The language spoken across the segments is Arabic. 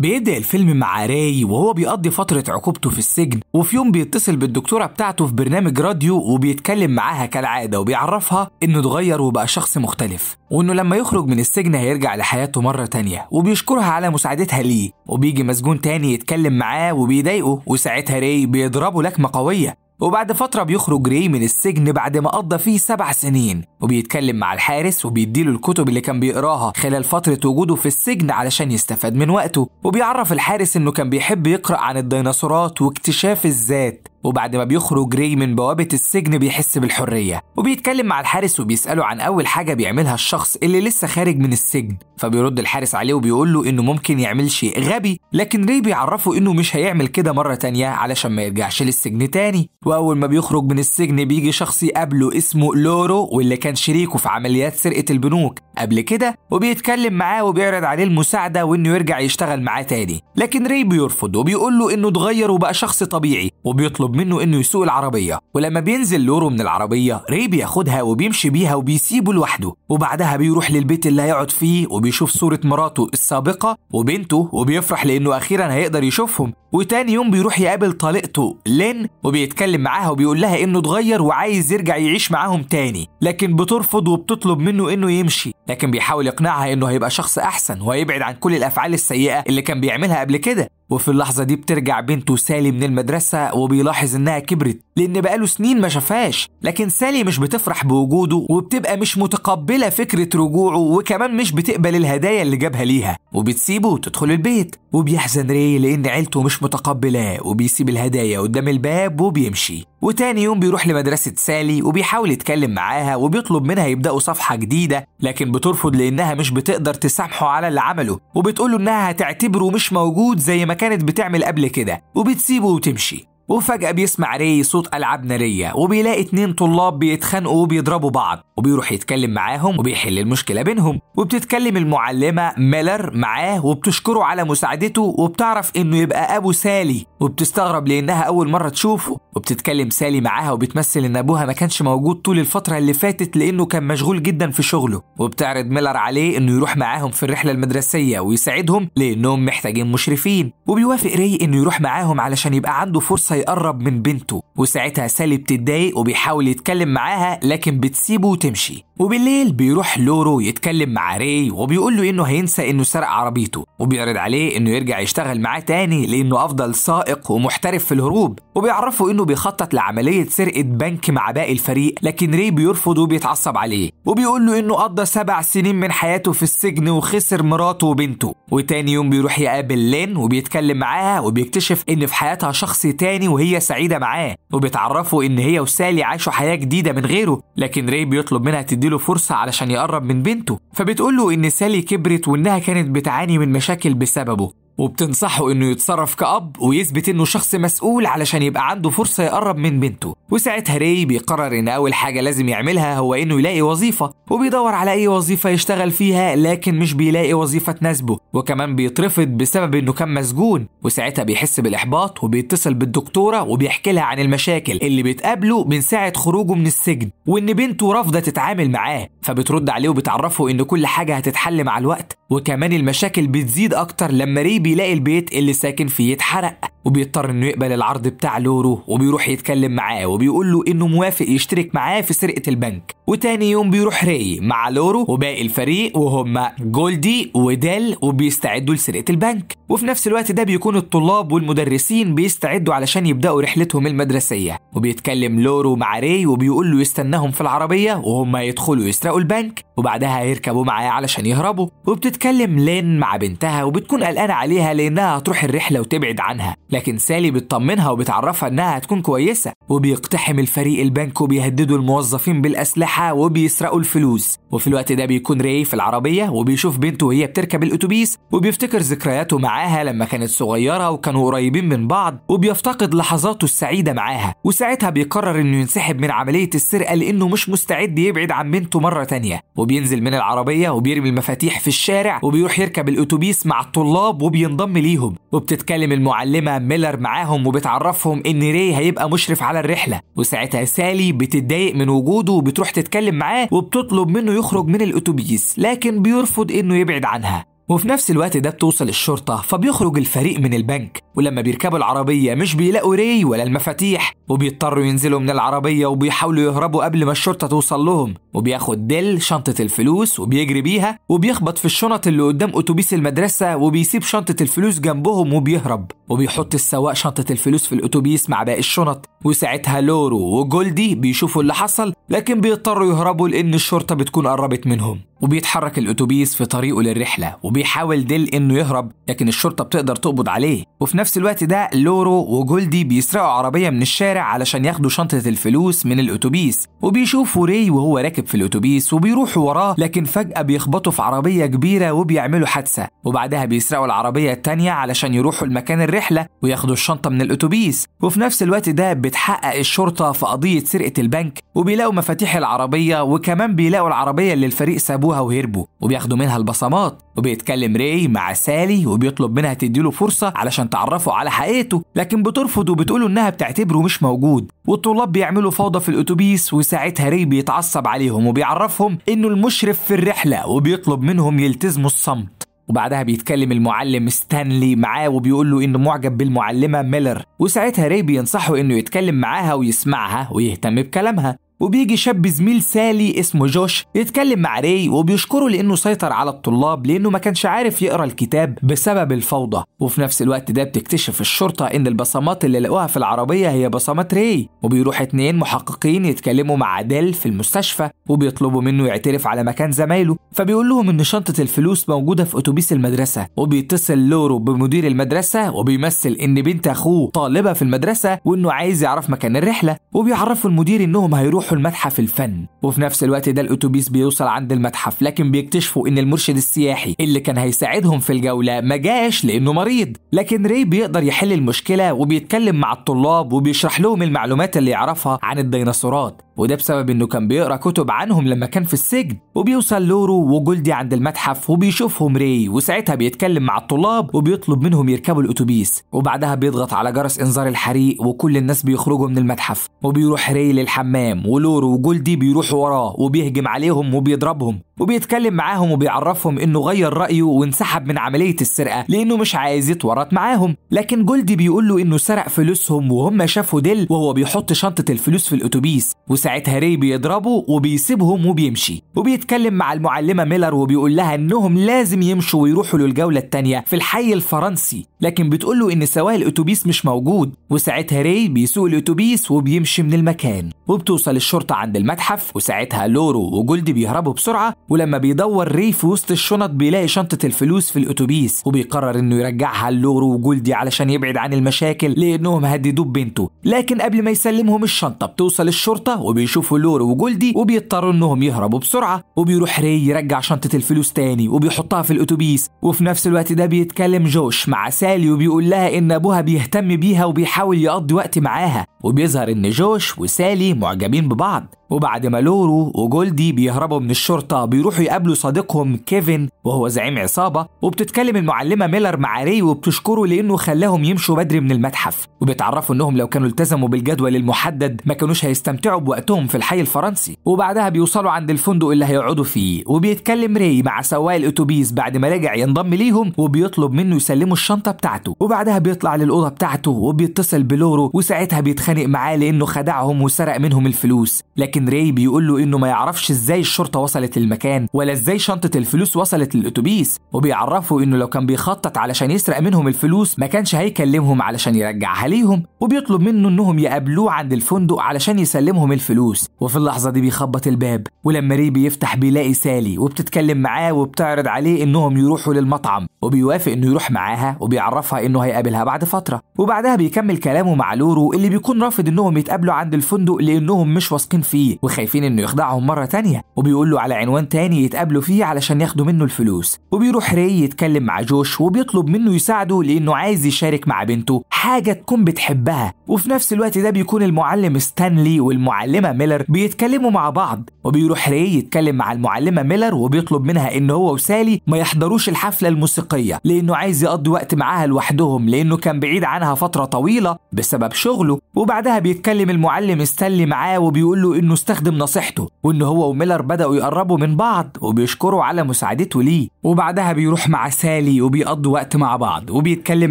بيبدأ الفيلم مع راي وهو بيقضي فترة عقوبته في السجن وفي يوم بيتصل بالدكتورة بتاعته في برنامج راديو وبيتكلم معاها كالعادة وبيعرفها إنه اتغير وبقى شخص مختلف وإنه لما يخرج من السجن هيرجع لحياته مرة تانية وبيشكرها على مساعدتها ليه وبيجي مسجون تاني يتكلم معاه وبيضايقه وساعتها راي بيضربه لكمة قوية وبعد فترة بيخرج ري من السجن بعد ما قضى فيه سبع سنين وبيتكلم مع الحارس وبيديله الكتب اللي كان بيقراها خلال فترة وجوده في السجن علشان يستفاد من وقته وبيعرف الحارس انه كان بيحب يقرأ عن الديناصورات واكتشاف الذات وبعد ما بيخرج ري من بوابة السجن بيحس بالحرية وبيتكلم مع الحارس وبيسأله عن أول حاجة بيعملها الشخص اللي لسه خارج من السجن فبيرد الحارس عليه وبيقول له إنه ممكن يعمل شيء غبي لكن ري بيعرفه إنه مش هيعمل كده مرة تانية علشان ما يرجعش للسجن تاني وأول ما بيخرج من السجن بيجي شخص يقابله اسمه لورو واللي كان شريكه في عمليات سرقة البنوك قبل كده وبيتكلم معاه وبيعرض عليه المساعدة وإنه يرجع يشتغل معاه تاني لكن ري بيرفض وبيقول له إنه اتغير وبقى شخص طبيعي وبيطلب بيطلب منه انه يسوق العربيه ولما بينزل لورو من العربيه ري بياخدها وبيمشي بيها وبيسيبه لوحده وبعدها بيروح للبيت اللي هيقعد فيه وبيشوف صوره مراته السابقه وبنته وبيفرح لانه اخيرا هيقدر يشوفهم وتاني يوم بيروح يقابل طليقته لين وبيتكلم معاها وبيقول لها انه اتغير وعايز يرجع يعيش معاهم تاني لكن بترفض وبتطلب منه انه يمشي لكن بيحاول يقنعها انه هيبقى شخص احسن وهيبعد عن كل الافعال السيئه اللي كان بيعملها قبل كده وفي اللحظة دي بترجع بنته سالي من المدرسة وبيلاحظ إنها كبرت لأن بقاله سنين ما شافهاش لكن سالي مش بتفرح بوجوده وبتبقى مش متقبلة فكرة رجوعه وكمان مش بتقبل الهدايا اللي جابها ليها وبتسيبه وتدخل البيت وبيحزن ري لأن عيلته مش متقبلاه وبيسيب الهدايا قدام الباب وبيمشي وتاني يوم بيروح لمدرسة سالي وبيحاول يتكلم معاها وبيطلب منها يبدأوا صفحة جديدة لكن بترفض لأنها مش بتقدر تسامحه على اللي عمله وبتقوله إنها هتعتبره مش موجود زي ما كانت بتعمل قبل كده وبتسيبه وتمشي وفجأة بيسمع ري صوت ألعاب نارية وبيلاقي اتنين طلاب بيتخانقوا وبيضربوا بعض وبيروح يتكلم معاهم وبيحل المشكلة بينهم وبتتكلم المعلمة ميلر معاه وبتشكره على مساعدته وبتعرف إنه يبقى أبو سالي وبتستغرب لأنها أول مرة تشوفه وبتتكلم سالي معاها وبتمثل إن أبوها ما كانش موجود طول الفترة اللي فاتت لأنه كان مشغول جدا في شغله وبتعرض ميلر عليه إنه يروح معاهم في الرحلة المدرسية ويساعدهم لأنهم محتاجين مشرفين وبيوافق ري إنه يروح معاهم علشان يبقى عنده فرصة هيقرب من بنته وساعتها سالي بتتضايق وبيحاول يتكلم معاها لكن بتسيبه وتمشي وبالليل بيروح لورو يتكلم مع ري وبيقول له انه هينسى انه سرق عربيته وبيعرض عليه انه يرجع يشتغل معاه تاني لانه افضل سائق ومحترف في الهروب وبيعرفه انه بيخطط لعمليه سرقه بنك مع باقي الفريق لكن ري بيرفض وبيتعصب عليه وبيقول له انه قضى سبع سنين من حياته في السجن وخسر مراته وبنته وتاني يوم بيروح يقابل لين وبيتكلم معاها وبيكتشف ان في حياتها شخص تاني وهي سعيدة معاه وبتعرفه إن هي وسالي عاشوا حياة جديدة من غيره لكن ري بيطلب منها تديله فرصة علشان يقرب من بنته فبتقوله إن سالي كبرت وإنها كانت بتعاني من مشاكل بسببه وبتنصحه انه يتصرف كأب ويثبت انه شخص مسؤول علشان يبقى عنده فرصة يقرب من بنته وساعتها ري بيقرر ان اول حاجة لازم يعملها هو انه يلاقي وظيفة وبيدور على اي وظيفة يشتغل فيها لكن مش بيلاقي وظيفة تناسبه وكمان بيترفض بسبب انه كان مسجون وساعتها بيحس بالاحباط وبيتصل بالدكتورة وبيحكي لها عن المشاكل اللي بتقابله من ساعة خروجه من السجن وان بنته رافضة تتعامل معاه فبترد عليه وبتعرفه ان كل حاجة هتتحل مع الوقت وكمان المشاكل بتزيد أكتر لما ري بيلاقي البيت اللي ساكن فيه اتحرق وبيضطر إنه يقبل العرض بتاع لورو وبيروح يتكلم معاه وبيقول له إنه موافق يشترك معاه في سرقة البنك وتاني يوم بيروح ري مع لورو وباقي الفريق وهم جولدي وديل وبيستعدوا لسرقة البنك وفي نفس الوقت ده بيكون الطلاب والمدرسين بيستعدوا علشان يبدأوا رحلتهم المدرسية وبيتكلم لورو مع ري وبيقول له يستناهم في العربية وهم يدخلوا يسرقوا البنك وبعدها هيركبوا معاه علشان يهربوا وبتت بتتكلم لين مع بنتها وبتكون قلقانة عليها لأنها هتروح الرحلة وتبعد عنها لكن سالي بتطمنها وبتعرفها إنها هتكون كويسة وبيقتحم الفريق البنك وبيهددوا الموظفين بالأسلحة وبيسرقوا الفلوس وفي الوقت ده بيكون ري في العربية وبيشوف بنته وهي بتركب الأتوبيس وبيفتكر ذكرياته معاها لما كانت صغيرة وكانوا قريبين من بعض وبيفتقد لحظاته السعيدة معاها وساعتها بيقرر إنه ينسحب من عملية السرقة لأنه مش مستعد يبعد عن بنته مرة تانية وبينزل من العربية وبيرمي المفاتيح في الشارع الشارع وبيروح يركب الاتوبيس مع الطلاب وبينضم ليهم وبتتكلم المعلمه ميلر معاهم وبتعرفهم ان ري هيبقى مشرف على الرحله وساعتها سالي بتتضايق من وجوده وبتروح تتكلم معاه وبتطلب منه يخرج من الاتوبيس لكن بيرفض انه يبعد عنها وفي نفس الوقت ده بتوصل الشرطة فبيخرج الفريق من البنك ولما بيركبوا العربية مش بيلاقوا ري ولا المفاتيح وبيضطروا ينزلوا من العربية وبيحاولوا يهربوا قبل ما الشرطة توصل لهم وبياخد ديل شنطة الفلوس وبيجري بيها وبيخبط في الشنط اللي قدام أتوبيس المدرسة وبيسيب شنطة الفلوس جنبهم وبيهرب وبيحط السواق شنطة الفلوس في الأتوبيس مع باقي الشنط وساعتها لورو وجولدي بيشوفوا اللي حصل لكن بيضطروا يهربوا لأن الشرطة بتكون قربت منهم وبيتحرك الاتوبيس في طريقه للرحله وبيحاول ديل انه يهرب لكن الشرطه بتقدر تقبض عليه وفي نفس الوقت ده لورو وجولدي بيسرقوا عربيه من الشارع علشان ياخدوا شنطه الفلوس من الاتوبيس وبيشوفوا ري وهو راكب في الاتوبيس وبيروحوا وراه لكن فجاه بيخبطوا في عربيه كبيره وبيعملوا حادثه وبعدها بيسرقوا العربيه التانيه علشان يروحوا لمكان الرحله وياخدوا الشنطه من الاتوبيس وفي نفس الوقت ده بتحقق الشرطه في قضيه سرقه البنك وبيلاقوا مفاتيح العربيه وكمان بيلاقوا العربيه اللي الفريق سابوه سابوها وهربوا وبياخدوا منها البصمات وبيتكلم ري مع سالي وبيطلب منها تديله فرصة علشان تعرفه على حقيقته لكن بترفض وبتقول إنها بتعتبره مش موجود والطلاب بيعملوا فوضى في الأتوبيس وساعتها ري بيتعصب عليهم وبيعرفهم إنه المشرف في الرحلة وبيطلب منهم يلتزموا الصمت وبعدها بيتكلم المعلم ستانلي معاه وبيقول له انه معجب بالمعلمه ميلر وساعتها ري بينصحه انه يتكلم معاها ويسمعها ويهتم بكلامها وبيجي شاب زميل سالي اسمه جوش يتكلم مع ري وبيشكره لانه سيطر على الطلاب لانه ما كانش عارف يقرا الكتاب بسبب الفوضى وفي نفس الوقت ده بتكتشف الشرطه ان البصمات اللي لقوها في العربيه هي بصمات ري وبيروح اتنين محققين يتكلموا مع ديل في المستشفى وبيطلبوا منه يعترف على مكان زمايله فبيقول لهم ان شنطه الفلوس موجوده في اتوبيس المدرسه وبيتصل لورو بمدير المدرسه وبيمثل ان بنت اخوه طالبه في المدرسه وانه عايز يعرف مكان الرحله وبيعرفوا المدير انهم هيروحوا بيروحوا المتحف الفن وفي نفس الوقت ده الاتوبيس بيوصل عند المتحف لكن بيكتشفوا ان المرشد السياحي اللي كان هيساعدهم في الجوله ما جاش لانه مريض لكن ري بيقدر يحل المشكله وبيتكلم مع الطلاب وبيشرح لهم المعلومات اللي يعرفها عن الديناصورات وده بسبب انه كان بيقرا كتب عنهم لما كان في السجن وبيوصل لورو وجولدي عند المتحف وبيشوفهم ري وساعتها بيتكلم مع الطلاب وبيطلب منهم يركبوا الاتوبيس وبعدها بيضغط على جرس انذار الحريق وكل الناس بيخرجوا من المتحف وبيروح ري للحمام ولورو وجولدي بيروحوا وراه وبيهجم عليهم وبيضربهم وبيتكلم معاهم وبيعرفهم انه غير رايه وانسحب من عمليه السرقه لانه مش عايز يتورط معاهم لكن جولدي بيقول له انه سرق فلوسهم وهم شافوا ديل وهو بيحط شنطه الفلوس في الاتوبيس ساعتها ري بيضربه وبيسيبهم وبيمشي وبيتكلم مع المعلمة ميلر وبيقول لها إنهم لازم يمشوا ويروحوا للجولة التانية في الحي الفرنسي لكن بتقوله إن سواق الأتوبيس مش موجود وساعتها ري بيسوق الأتوبيس وبيمشي من المكان وبتوصل الشرطة عند المتحف وساعتها لورو وجولدي بيهربوا بسرعة ولما بيدور ري في وسط الشنط بيلاقي شنطة الفلوس في الأتوبيس وبيقرر إنه يرجعها لورو وجولدي علشان يبعد عن المشاكل لأنهم هددوه بنته لكن قبل ما يسلمهم الشنطة بتوصل الشرطة وبيشوفوا لور وجولدي وبيضطروا انهم يهربوا بسرعه وبيروح ري يرجع شنطه الفلوس تاني وبيحطها في الاتوبيس وفي نفس الوقت ده بيتكلم جوش مع سالي وبيقول لها ان ابوها بيهتم بيها وبيحاول يقضي وقت معاها وبيظهر ان جوش وسالي معجبين ببعض وبعد ما لورو وجولدي بيهربوا من الشرطة بيروحوا يقابلوا صديقهم كيفن وهو زعيم عصابة وبتتكلم المعلمة ميلر مع ري وبتشكره لأنه خلاهم يمشوا بدري من المتحف وبيتعرفوا انهم لو كانوا التزموا بالجدول المحدد ما كانوش هيستمتعوا بوقتهم في الحي الفرنسي وبعدها بيوصلوا عند الفندق اللي هيقعدوا فيه وبيتكلم ري مع سواق الاتوبيس بعد ما رجع ينضم ليهم وبيطلب منه يسلمه الشنطه بتاعته وبعدها بيطلع للاوضه بتاعته وبيتصل بلورو وساعتها بيتخانق معاه لانه خدعهم وسرق منهم الفلوس لكن ري بيقول له انه ما يعرفش ازاي الشرطه وصلت للمكان ولا ازاي شنطه الفلوس وصلت للاتوبيس وبيعرفه انه لو كان بيخطط علشان يسرق منهم الفلوس ما كانش هيكلمهم علشان يرجعها ليه عليهم وبيطلب منه انهم يقابلوه عند الفندق علشان يسلمهم الفلوس وفي اللحظه دي بيخبط الباب ولما ري بيفتح بيلاقي سالي وبتتكلم معاه وبتعرض عليه انهم يروحوا للمطعم وبيوافق انه يروح معاها وبيعرفها انه هيقابلها بعد فتره وبعدها بيكمل كلامه مع لورو اللي بيكون رافض انهم يتقابلوا عند الفندق لانهم مش واثقين فيه وخايفين انه يخدعهم مره تانية وبيقول له على عنوان تاني يتقابلوا فيه علشان ياخدوا منه الفلوس وبيروح ري يتكلم مع جوش وبيطلب منه يساعده لانه عايز يشارك مع بنته حاجه تكون بتحبها وفي نفس الوقت ده بيكون المعلم ستانلي والمعلمة ميلر بيتكلموا مع بعض وبيروح ري يتكلم مع المعلمة ميلر وبيطلب منها ان هو وسالي ما يحضروش الحفلة الموسيقية لانه عايز يقضي وقت معاها لوحدهم لانه كان بعيد عنها فترة طويلة بسبب شغله وبعدها بيتكلم المعلم ستانلي معاه وبيقول له انه استخدم نصيحته وان هو وميلر بدأوا يقربوا من بعض وبيشكره على مساعدته ليه وبعدها بيروح مع سالي وبيقضوا وقت مع بعض وبيتكلم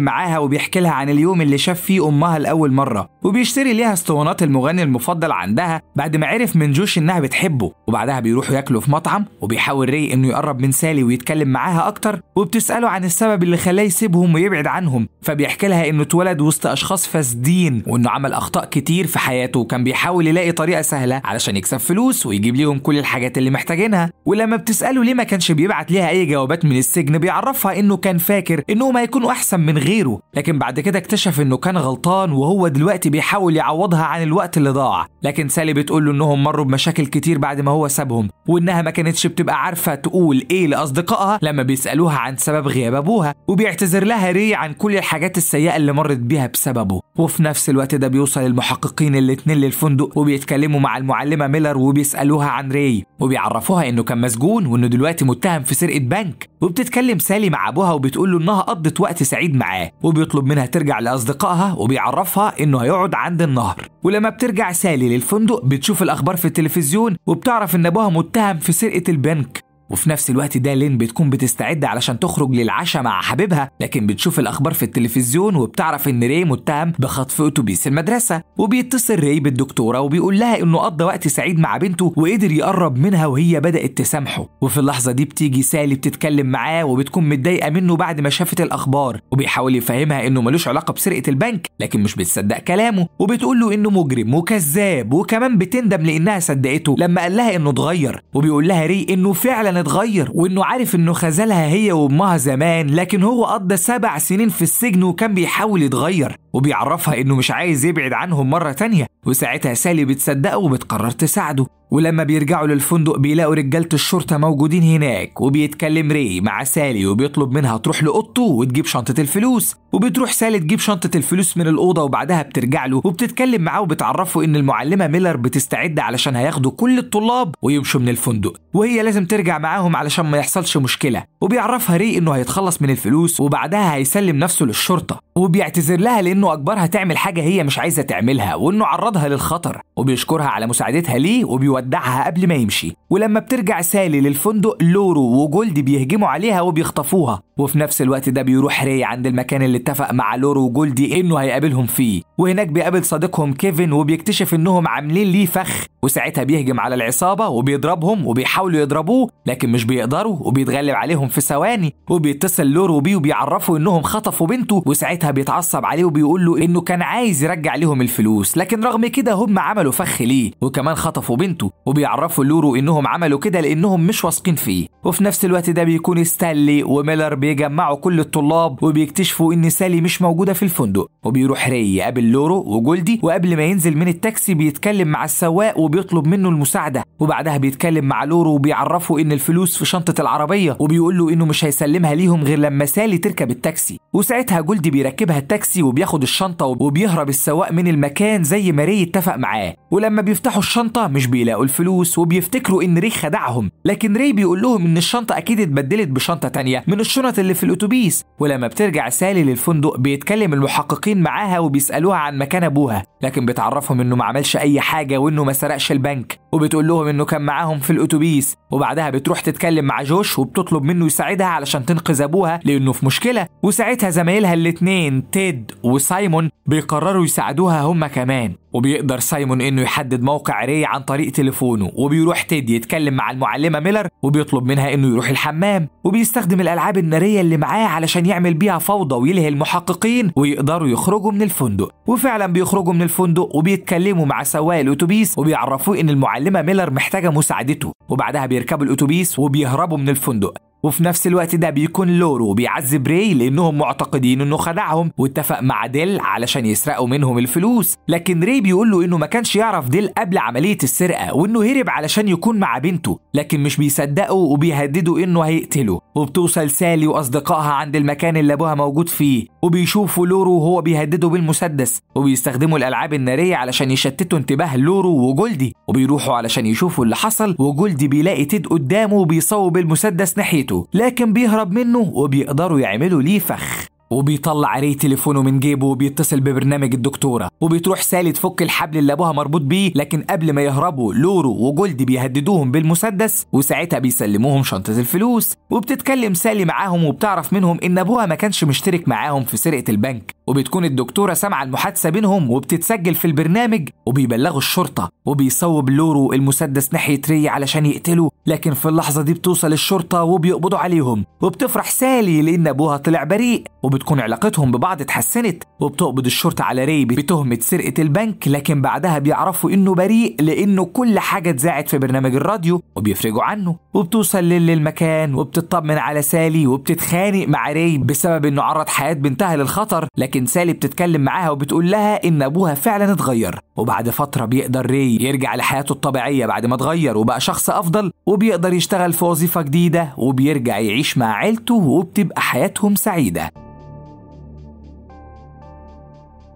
معاها وبيحكي لها عن اليوم اللي شاف فيه أمها لأول مرة وبيشتري ليها اسطوانات المغني المفضل عندها بعد ما عرف من جوش إنها بتحبه وبعدها بيروحوا ياكلوا في مطعم وبيحاول ري إنه يقرب من سالي ويتكلم معاها أكتر وبتسأله عن السبب اللي خلاه يسيبهم ويبعد عنهم فبيحكي لها إنه اتولد وسط أشخاص فاسدين وإنه عمل أخطاء كتير في حياته وكان بيحاول يلاقي طريقة سهلة علشان يكسب فلوس ويجيب ليهم كل الحاجات اللي محتاجينها ولما بتسأله ليه ما كانش بيبعت ليها أي جوابات من السجن بيعرفها إنه كان فاكر إنهم هيكونوا أحسن من غيره لكن بعد كده اكتشف إنه كان غلطان وهو دلوقتي بيحاول يعوضها عن الوقت اللي ضاع لكن سالي بتقول له انهم مروا بمشاكل كتير بعد ما هو سابهم وانها ما كانتش بتبقى عارفه تقول ايه لاصدقائها لما بيسالوها عن سبب غياب ابوها وبيعتذر لها ري عن كل الحاجات السيئه اللي مرت بيها بسببه وفي نفس الوقت ده بيوصل المحققين الاتنين للفندق وبيتكلموا مع المعلمه ميلر وبيسالوها عن ري وبيعرفوها انه كان مسجون وانه دلوقتي متهم في سرقه بنك وبتتكلم سالي مع ابوها وبتقول له انها قضت وقت سعيد معاه وبيطلب منها ترجع لاصدقائها وبيعرفها انه هيقعد عند النهر ولما بترجع سالي للفندق بتشوف الاخبار في التلفزيون وبتعرف ان ابوها متهم في سرقه البنك وفي نفس الوقت ده لين بتكون بتستعد علشان تخرج للعشاء مع حبيبها لكن بتشوف الاخبار في التلفزيون وبتعرف ان ري متهم بخطف اتوبيس المدرسه وبيتصل ري بالدكتوره وبيقول لها انه قضى وقت سعيد مع بنته وقدر يقرب منها وهي بدات تسامحه وفي اللحظه دي بتيجي سالي بتتكلم معاه وبتكون متضايقه منه بعد ما شافت الاخبار وبيحاول يفهمها انه ملوش علاقه بسرقه البنك لكن مش بتصدق كلامه وبتقول له انه مجرم وكذاب وكمان بتندم لانها صدقته لما قال لها انه اتغير وبيقول لها ري انه فعلا اتغير وانه عارف انه خذلها هي وامها زمان لكن هو قضى سبع سنين في السجن وكان بيحاول يتغير وبيعرفها إنه مش عايز يبعد عنهم مرة تانية وساعتها سالي بتصدقه وبتقرر تساعده ولما بيرجعوا للفندق بيلاقوا رجالة الشرطة موجودين هناك وبيتكلم ري مع سالي وبيطلب منها تروح لأوضته وتجيب شنطة الفلوس وبتروح سالي تجيب شنطة الفلوس من الأوضة وبعدها بترجع له وبتتكلم معاه وبتعرفه إن المعلمة ميلر بتستعد علشان هياخدوا كل الطلاب ويمشوا من الفندق وهي لازم ترجع معاهم علشان ما يحصلش مشكلة وبيعرفها ري إنه هيتخلص من الفلوس وبعدها هيسلم نفسه للشرطة وبيعتذر لها لأن انه اجبرها تعمل حاجه هي مش عايزه تعملها وانه عرضها للخطر وبيشكرها على مساعدتها ليه وبيودعها قبل ما يمشي ولما بترجع سالي للفندق لورو وجولد بيهجموا عليها وبيخطفوها وفي نفس الوقت ده بيروح ري عند المكان اللي اتفق مع لورو وجولدي انه هيقابلهم فيه وهناك بيقابل صديقهم كيفن وبيكتشف انهم عاملين ليه فخ وساعتها بيهجم على العصابه وبيضربهم وبيحاولوا يضربوه لكن مش بيقدروا وبيتغلب عليهم في ثواني وبيتصل لورو بيه وبيعرفه انهم خطفوا بنته وساعتها بيتعصب عليه وبيقول له انه كان عايز يرجع ليهم الفلوس لكن رغم كده هم عملوا فخ ليه وكمان خطفوا بنته وبيعرفوا لورو انهم عملوا كده لانهم مش واثقين فيه وفي نفس الوقت ده بيكون ستانلي وميلر بي بيجمعوا كل الطلاب وبيكتشفوا ان سالي مش موجوده في الفندق وبيروح ري يقابل لورو وجولدي وقبل ما ينزل من التاكسي بيتكلم مع السواق وبيطلب منه المساعده وبعدها بيتكلم مع لورو وبيعرفه ان الفلوس في شنطه العربيه وبيقول له انه مش هيسلمها ليهم غير لما سالي تركب التاكسي وساعتها جولدي بيركبها التاكسي وبياخد الشنطه وبيهرب السواق من المكان زي ما ري اتفق معاه ولما بيفتحوا الشنطه مش بيلاقوا الفلوس وبيفتكروا ان ري خدعهم لكن ري بيقول لهم ان الشنطه اكيد اتبدلت بشنطه تانية من الشنط اللي في الاتوبيس ولما بترجع سالي للفندق بيتكلم المحققين معاها وبيسالوها عن مكان ابوها لكن بتعرفهم انه ما عملش اي حاجه وانه ما سرقش البنك وبتقول لهم انه كان معاهم في الاتوبيس وبعدها بتروح تتكلم مع جوش وبتطلب منه يساعدها علشان تنقذ ابوها لانه في مشكله وساعتها زمايلها الاتنين تيد وسايمون بيقرروا يساعدوها هما كمان وبيقدر سايمون انه يحدد موقع ري عن طريق تليفونه وبيروح تيدي يتكلم مع المعلمه ميلر وبيطلب منها انه يروح الحمام وبيستخدم الالعاب الناريه اللي معاه علشان يعمل بيها فوضى ويلهي المحققين ويقدروا يخرجوا من الفندق وفعلا بيخرجوا من الفندق وبيتكلموا مع سواق الاتوبيس وبيعرفوه ان المعلمه ميلر محتاجه مساعدته وبعدها بيركبوا الاتوبيس وبيهربوا من الفندق وفي نفس الوقت ده بيكون لورو بيعذب ري لانهم معتقدين انه خدعهم واتفق مع ديل علشان يسرقوا منهم الفلوس لكن ري بيقول له انه ما كانش يعرف ديل قبل عمليه السرقه وانه هرب علشان يكون مع بنته لكن مش بيصدقه وبيهدده انه هيقتله وبتوصل سالي وأصدقائها عند المكان اللي أبوها موجود فيه وبيشوفوا لورو وهو بيهدده بالمسدس وبيستخدموا الألعاب النارية علشان يشتتوا انتباه لورو وجولدي وبيروحوا علشان يشوفوا اللي حصل وجولدي بيلاقي تيد قدامه وبيصوب المسدس ناحيته لكن بيهرب منه وبيقدروا يعملوا ليه فخ وبيطلع عليه تليفونه من جيبه وبيتصل ببرنامج الدكتوره وبتروح سالي تفك الحبل اللي ابوها مربوط بيه لكن قبل ما يهربوا لورو وجولدي بيهددوهم بالمسدس وساعتها بيسلموهم شنطه الفلوس وبتتكلم سالي معاهم وبتعرف منهم ان ابوها ما كانش مشترك معاهم في سرقه البنك وبتكون الدكتوره سامعه المحادثه بينهم وبتتسجل في البرنامج وبيبلغوا الشرطه وبيصوب لورو المسدس ناحيه ري علشان يقتله لكن في اللحظه دي بتوصل الشرطه وبيقبضوا عليهم وبتفرح سالي لان ابوها طلع بريء وب وبتكون علاقتهم ببعض اتحسنت وبتقبض الشرطة على ري بتهمة سرقة البنك لكن بعدها بيعرفوا إنه بريء لأنه كل حاجة اتذاعت في برنامج الراديو وبيفرجوا عنه وبتوصل ليل للمكان وبتطمن على سالي وبتتخانق مع ري بسبب إنه عرض حياة بنتها للخطر لكن سالي بتتكلم معاها وبتقول لها إن أبوها فعلا اتغير وبعد فترة بيقدر ري يرجع لحياته الطبيعية بعد ما اتغير وبقى شخص أفضل وبيقدر يشتغل في وظيفة جديدة وبيرجع يعيش مع عيلته وبتبقى حياتهم سعيدة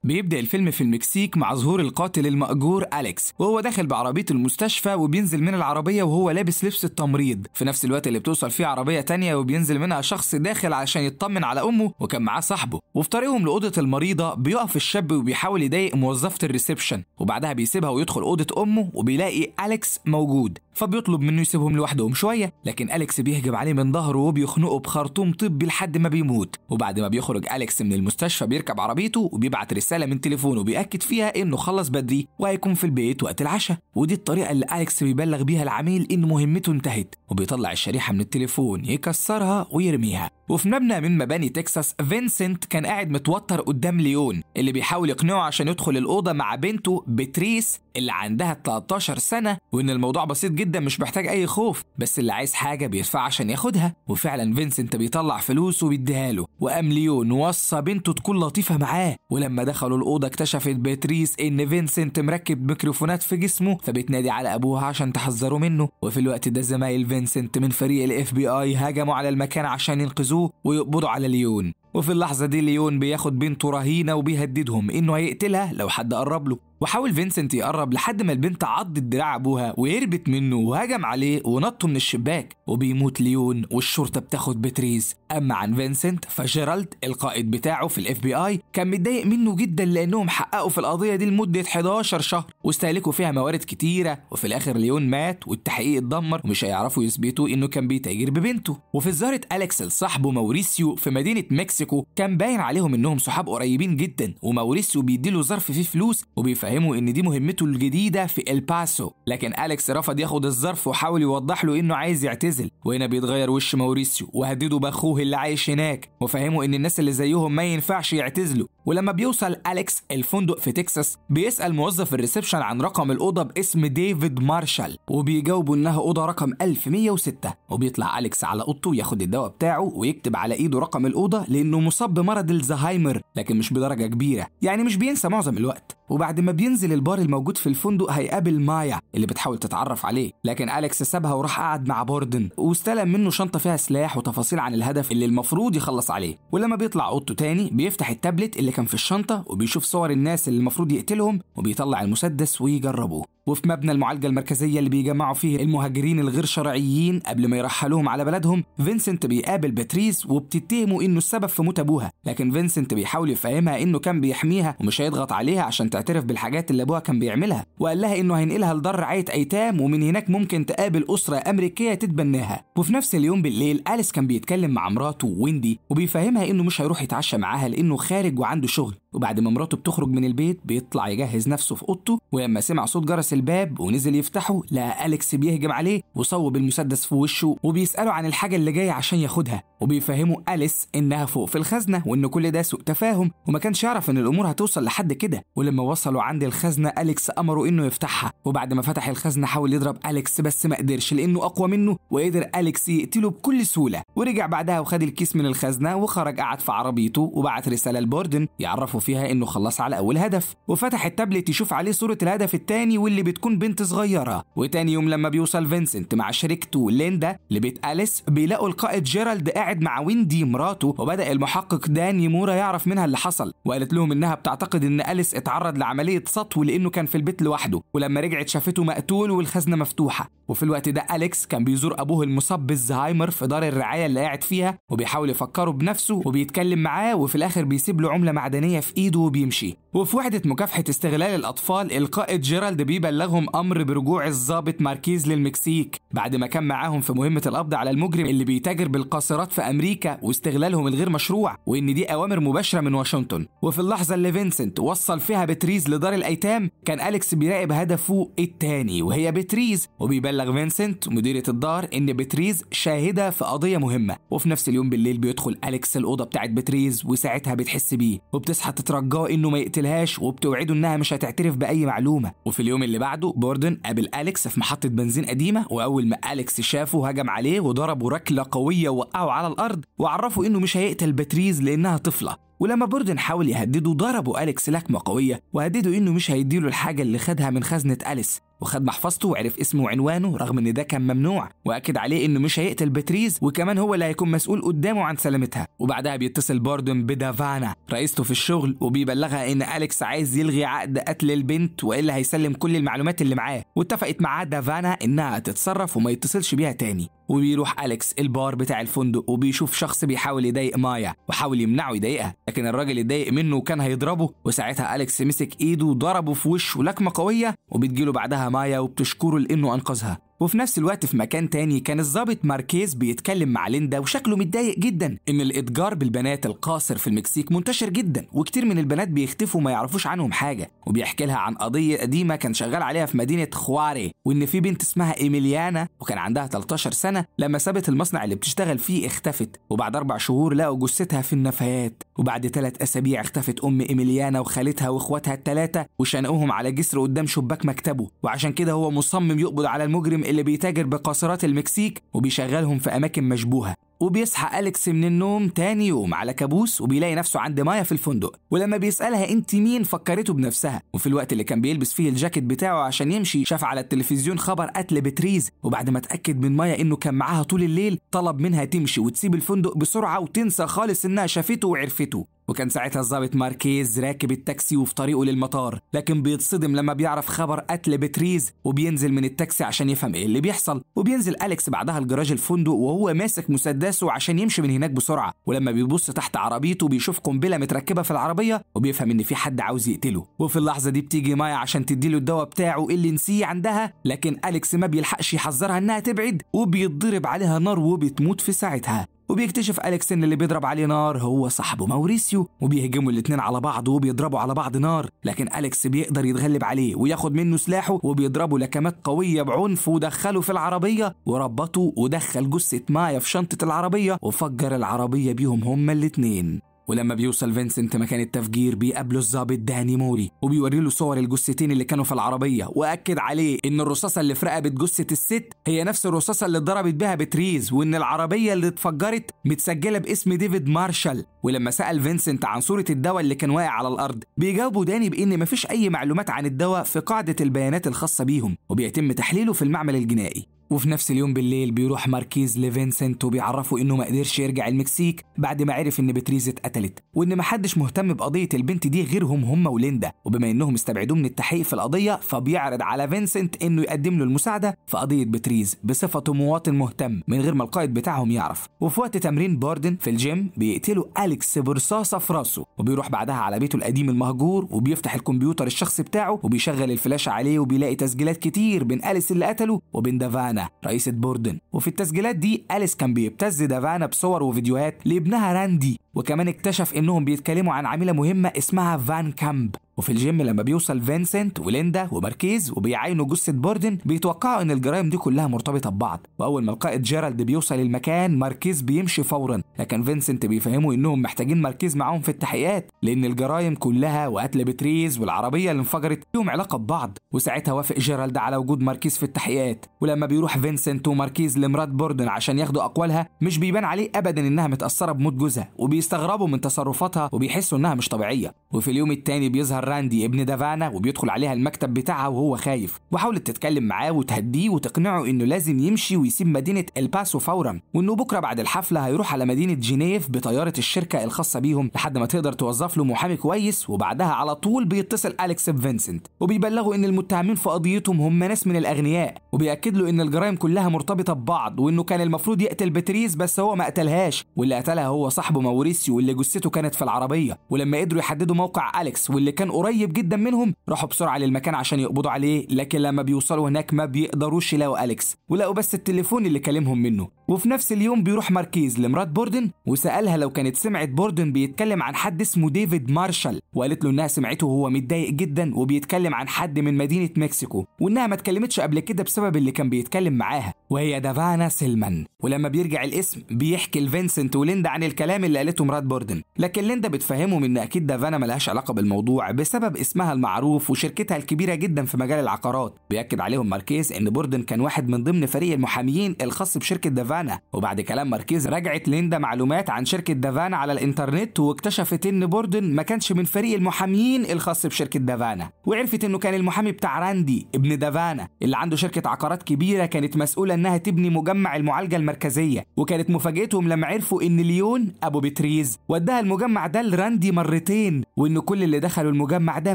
بيبدأ الفيلم في المكسيك مع ظهور القاتل المأجور أليكس وهو داخل بعربيه المستشفى وبينزل من العربية وهو لابس لبس التمريض في نفس الوقت اللي بتوصل فيه عربية تانية وبينزل منها شخص داخل عشان يطمن على أمه وكان معاه صاحبه وفي طريقهم لأوضة المريضة بيقف الشاب وبيحاول يضايق موظفة الريسبشن وبعدها بيسيبها ويدخل أوضة أمه وبيلاقي أليكس موجود فبيطلب منه يسيبهم لوحدهم شوية لكن أليكس بيهجم عليه من ظهره وبيخنقه بخرطوم طبي لحد ما بيموت وبعد ما بيخرج أليكس من المستشفى بيركب عربيته وبيبعت رسالة رساله من تليفونه بيأكد فيها انه خلص بدري وهيكون في البيت وقت العشاء ودي الطريقه اللي اليكس بيبلغ بيها العميل ان مهمته انتهت وبيطلع الشريحه من التليفون يكسرها ويرميها وفي مبنى من مباني تكساس فينسنت كان قاعد متوتر قدام ليون اللي بيحاول يقنعه عشان يدخل الاوضه مع بنته بتريس اللي عندها 13 سنه وان الموضوع بسيط جدا مش محتاج اي خوف بس اللي عايز حاجه بيدفع عشان ياخدها وفعلا فينسنت بيطلع فلوس وبيديها له وقام ليون وصى بنته تكون لطيفه معاه ولما دخل دخلوا الأوضة اكتشفت باتريس إن فينسنت مركب ميكروفونات في جسمه فبتنادي على أبوها عشان تحذره منه وفي الوقت ده زمايل فينسنت من فريق الاف بي اي هاجموا على المكان عشان ينقذوه ويقبضوا على ليون وفي اللحظة دي ليون بياخد بنته رهينة وبيهددهم إنه هيقتلها لو حد قرب له وحاول فينسنت يقرب لحد ما البنت عضت دراع ابوها وهربت منه وهجم عليه ونطه من الشباك وبيموت ليون والشرطه بتاخد بتريز اما عن فينسنت فجيرالد القائد بتاعه في الاف بي اي كان متضايق منه جدا لانهم حققوا في القضيه دي لمده 11 شهر واستهلكوا فيها موارد كتيره وفي الاخر ليون مات والتحقيق اتدمر ومش هيعرفوا يثبتوا انه كان بيتاجر ببنته وفي زياره اليكس لصاحبه موريسيو في مدينه مكسيكو كان باين عليهم انهم صحاب قريبين جدا وموريسيو بيديله ظرف فيه فلوس وبيفهم فهمه إن دي مهمته الجديدة في الباسو لكن أليكس رفض ياخد الظرف وحاول يوضح له إنه عايز يعتزل وهنا بيتغير وش موريسيو وهدده بأخوه اللي عايش هناك وفهمه إن الناس اللي زيهم ما ينفعش يعتزلوا ولما بيوصل أليكس الفندق في تكساس بيسأل موظف الريسبشن عن رقم الأوضة باسم ديفيد مارشال وبيجاوبوا إنها أوضة رقم 1106 وبيطلع أليكس على أوضته ياخد الدواء بتاعه ويكتب على إيده رقم الأوضة لأنه مصاب بمرض الزهايمر لكن مش بدرجة كبيرة يعني مش بينسى معظم الوقت وبعد ما بينزل البار الموجود في الفندق هيقابل مايا اللي بتحاول تتعرف عليه لكن أليكس سابها وراح قعد مع بوردن واستلم منه شنطة فيها سلاح وتفاصيل عن الهدف اللي المفروض يخلص عليه ولما بيطلع أوضته تاني بيفتح التابلت اللي اللي كان في الشنطة وبيشوف صور الناس اللي المفروض يقتلهم وبيطلع المسدس ويجربه وفي مبنى المعالجة المركزية اللي بيجمعوا فيه المهاجرين الغير شرعيين قبل ما يرحلوهم على بلدهم فينسنت بيقابل باتريس وبتتهمه انه السبب في موت ابوها لكن فينسنت بيحاول يفهمها انه كان بيحميها ومش هيضغط عليها عشان تعترف بالحاجات اللي ابوها كان بيعملها وقال لها انه هينقلها لدار رعاية ايتام ومن هناك ممكن تقابل أسرة أمريكية تتبناها وفي نفس اليوم بالليل أليس كان بيتكلم مع مراته ويندي وبيفهمها انه مش هيروح يتعشى معاها لانه خارج وعنده شغل وبعد ما مراته بتخرج من البيت بيطلع يجهز نفسه في اوضته ولما سمع صوت جرس الباب ونزل يفتحه لقى أليكس بيهجم عليه وصوب المسدس في وشه وبيسأله عن الحاجة اللي جاية عشان ياخدها وبيفهمه أليس إنها فوق في الخزنة وإن كل ده سوء تفاهم وما كانش يعرف إن الأمور هتوصل لحد كده ولما وصلوا عند الخزنة أليكس أمره إنه يفتحها وبعد ما فتح الخزنة حاول يضرب أليكس بس ما قدرش لأنه أقوى منه وقدر أليكس يقتله بكل سهولة ورجع بعدها وخد الكيس من الخزنة وخرج قعد في عربيته وبعت رسالة لبوردن يعرفه فيها انه خلص على اول هدف وفتح التابلت يشوف عليه صوره الهدف الثاني واللي بتكون بنت صغيره وتاني يوم لما بيوصل فينسنت مع شريكته ليندا لبيت اليس بيلاقوا القائد جيرالد قاعد مع ويندي مراته وبدا المحقق داني مورا يعرف منها اللي حصل وقالت لهم انها بتعتقد ان اليس اتعرض لعمليه سطو لانه كان في البيت لوحده ولما رجعت شافته مقتول والخزنه مفتوحه وفي الوقت ده اليكس كان بيزور ابوه المصاب بالزهايمر في دار الرعايه اللي قاعد فيها وبيحاول يفكره بنفسه وبيتكلم معاه وفي الاخر بيسيب له عمله معدنيه في في ايده وبيمشي وفي وحدة مكافحة استغلال الأطفال القائد جيرالد بيبلغهم أمر برجوع الضابط ماركيز للمكسيك بعد ما كان معاهم في مهمة القبض على المجرم اللي بيتاجر بالقاصرات في أمريكا واستغلالهم الغير مشروع وإن دي أوامر مباشرة من واشنطن وفي اللحظة اللي فينسنت وصل فيها بتريز لدار الأيتام كان أليكس بيراقب هدفه التاني وهي بتريز وبيبلغ فينسنت مديرة الدار إن بتريز شاهدة في قضية مهمة وفي نفس اليوم بالليل بيدخل أليكس الأوضة بتاعت بتريز وساعتها بتحس بيه وبتصحى تترجاه إنه ما يقتل بتغسلهاش وبتوعده انها مش هتعترف باي معلومه وفي اليوم اللي بعده بوردن قابل اليكس في محطه بنزين قديمه واول ما اليكس شافه هجم عليه وضربه ركله قويه ووقعه على الارض وعرفه انه مش هيقتل باتريز لانها طفله ولما بوردن حاول يهدده ضربه أليكس لكمة قوية وهدده إنه مش هيديله الحاجة اللي خدها من خزنة أليس وخد محفظته وعرف اسمه وعنوانه رغم ان ده كان ممنوع واكد عليه انه مش هيقتل بتريز وكمان هو اللي هيكون مسؤول قدامه عن سلامتها وبعدها بيتصل باردون بدافانا رئيسته في الشغل وبيبلغها ان اليكس عايز يلغي عقد قتل البنت والا هيسلم كل المعلومات اللي معاه واتفقت معاه دافانا انها تتصرف وما يتصلش بيها تاني وبيروح أليكس البار بتاع الفندق وبيشوف شخص بيحاول يضايق مايا وحاول يمنعه يضايقها لكن الراجل اتضايق منه وكان هيضربه وساعتها أليكس مسك إيده وضربه في وشه لكمة قوية وبتجيله بعدها مايا وبتشكره لأنه أنقذها وفي نفس الوقت في مكان تاني كان الظابط ماركيز بيتكلم مع ليندا وشكله متضايق جدا ان الاتجار بالبنات القاصر في المكسيك منتشر جدا وكتير من البنات بيختفوا ما يعرفوش عنهم حاجه وبيحكي لها عن قضيه قديمه كان شغال عليها في مدينه خواري وان في بنت اسمها ايميليانا وكان عندها 13 سنه لما سابت المصنع اللي بتشتغل فيه اختفت وبعد اربع شهور لقوا جثتها في النفايات وبعد ثلاث أسابيع اختفت أم إيميليانا وخالتها وإخواتها الثلاثة وشنقوهم على جسر قدام شباك مكتبه وعشان كده هو مصمم يقبض على المجرم اللي بيتاجر بقاصرات المكسيك وبيشغلهم في أماكن مشبوهة وبيصحى أليكس من النوم تاني يوم على كابوس وبيلاقي نفسه عند مايا في الفندق ولما بيسألها أنت مين فكرته بنفسها وفي الوقت اللي كان بيلبس فيه الجاكيت بتاعه عشان يمشي شاف على التلفزيون خبر قتل بتريز وبعد ما اتأكد من مايا إنه كان معاها طول الليل طلب منها تمشي وتسيب الفندق بسرعة وتنسى خالص إنها شافته وعرفته وكان ساعتها الظابط ماركيز راكب التاكسي وفي طريقه للمطار لكن بيتصدم لما بيعرف خبر قتل بتريز وبينزل من التاكسي عشان يفهم ايه اللي بيحصل وبينزل اليكس بعدها لجراج الفندق وهو ماسك مسدسه عشان يمشي من هناك بسرعه ولما بيبص تحت عربيته بيشوف قنبله متركبه في العربيه وبيفهم ان في حد عاوز يقتله وفي اللحظه دي بتيجي مايا عشان تديله الدواء بتاعه اللي نسيه عندها لكن اليكس ما بيلحقش يحذرها انها تبعد وبيتضرب عليها نار وبتموت في ساعتها وبيكتشف أليكس إن اللي بيضرب عليه نار هو صاحبه ماوريسيو وبيهجموا الاتنين على بعض وبيضربوا على بعض نار لكن أليكس بيقدر يتغلب عليه وياخد منه سلاحه وبيضربوا لكمات قوية بعنف ودخله في العربية وربطه ودخل جثة مايا في شنطة العربية وفجر العربية بيهم هما الاتنين ولما بيوصل فينسنت مكان التفجير بيقابله الظابط داني موري وبيوري له صور الجثتين اللي كانوا في العربيه واكد عليه ان الرصاصه اللي في رقبه جثه الست هي نفس الرصاصه اللي اتضربت بها بتريز وان العربيه اللي اتفجرت متسجله باسم ديفيد مارشال ولما سال فينسنت عن صوره الدواء اللي كان واقع على الارض بيجاوبه داني بان مفيش اي معلومات عن الدواء في قاعده البيانات الخاصه بيهم وبيتم تحليله في المعمل الجنائي وفي نفس اليوم بالليل بيروح ماركيز لفينسنت وبيعرفه انه ما قدرش يرجع المكسيك بعد ما عرف ان بتريز اتقتلت وان ما حدش مهتم بقضيه البنت دي غيرهم هم وليندا وبما انهم استبعدوه من التحقيق في القضيه فبيعرض على فينسنت انه يقدم له المساعده في قضيه بتريز بصفته مواطن مهتم من غير ما القائد بتاعهم يعرف وفي وقت تمرين باردن في الجيم بيقتلوا اليكس برصاصه في راسه وبيروح بعدها على بيته القديم المهجور وبيفتح الكمبيوتر الشخصي بتاعه وبيشغل الفلاشه عليه وبيلاقي تسجيلات كتير بين اليس اللي قتله وبين دافانا رئيسة بوردن وفي التسجيلات دي أليس كان بيبتز دافانا بصور وفيديوهات لابنها راندي وكمان اكتشف انهم بيتكلموا عن عميله مهمه اسمها فان كامب وفي الجيم لما بيوصل فينسنت وليندا وماركيز وبيعاينوا جثة بوردن بيتوقعوا ان الجرائم دي كلها مرتبطة ببعض واول ما القائد جيرالد بيوصل المكان ماركيز بيمشي فورا لكن فينسنت بيفهموا انهم محتاجين ماركيز معاهم في التحقيقات لان الجرائم كلها وقتل بتريز والعربية اللي انفجرت لهم علاقة ببعض وساعتها وافق جيرالد على وجود ماركيز في التحقيقات ولما بيروح فينسنت وماركيز لمرات بوردن عشان ياخدوا اقوالها مش بيبان عليه ابدا انها متأثرة بموت جوزها وبي بيستغربوا من تصرفاتها وبيحسوا انها مش طبيعيه وفي اليوم التاني بيظهر راندي ابن دافانا وبيدخل عليها المكتب بتاعها وهو خايف وحاولت تتكلم معاه وتهديه وتقنعه انه لازم يمشي ويسيب مدينه الباسو فورا وانه بكره بعد الحفله هيروح على مدينه جنيف بطياره الشركه الخاصه بيهم لحد ما تقدر توظف له محامي كويس وبعدها على طول بيتصل اليكس فينسنت وبيبلغه ان المتهمين في قضيتهم هم ناس من الاغنياء وبياكد له ان الجرائم كلها مرتبطه ببعض وانه كان المفروض يقتل بتريز بس هو ما قتلهاش واللي قتلها هو صاحبه موريس فابريسيو اللي جثته كانت في العربيه ولما قدروا يحددوا موقع اليكس واللي كان قريب جدا منهم راحوا بسرعه للمكان عشان يقبضوا عليه لكن لما بيوصلوا هناك ما بيقدروش يلاقوا اليكس ولقوا بس التليفون اللي كلمهم منه وفي نفس اليوم بيروح ماركيز لمرات بوردن وسألها لو كانت سمعت بوردن بيتكلم عن حد اسمه ديفيد مارشال وقالت له إنها سمعته وهو متضايق جدا وبيتكلم عن حد من مدينة مكسيكو وإنها ما اتكلمتش قبل كده بسبب اللي كان بيتكلم معاها وهي دافانا سيلمان ولما بيرجع الاسم بيحكي لفينسنت وليندا عن الكلام اللي قالته مرات بوردن لكن ليندا بتفهمهم إن أكيد دافانا ملهاش علاقة بالموضوع بسبب اسمها المعروف وشركتها الكبيرة جدا في مجال العقارات بيأكد عليهم ماركيز إن بوردن كان واحد من ضمن فريق المحاميين الخاص بشركة دافانا دافانا وبعد كلام ماركيز رجعت ليندا معلومات عن شركة دافانا على الإنترنت واكتشفت إن بوردن ما كانش من فريق المحامين الخاص بشركة دافانا وعرفت إنه كان المحامي بتاع راندي ابن دافانا اللي عنده شركة عقارات كبيرة كانت مسؤولة إنها تبني مجمع المعالجة المركزية وكانت مفاجأتهم لما عرفوا إن ليون أبو بتريز وداها المجمع ده لراندي مرتين وإن كل اللي دخلوا المجمع ده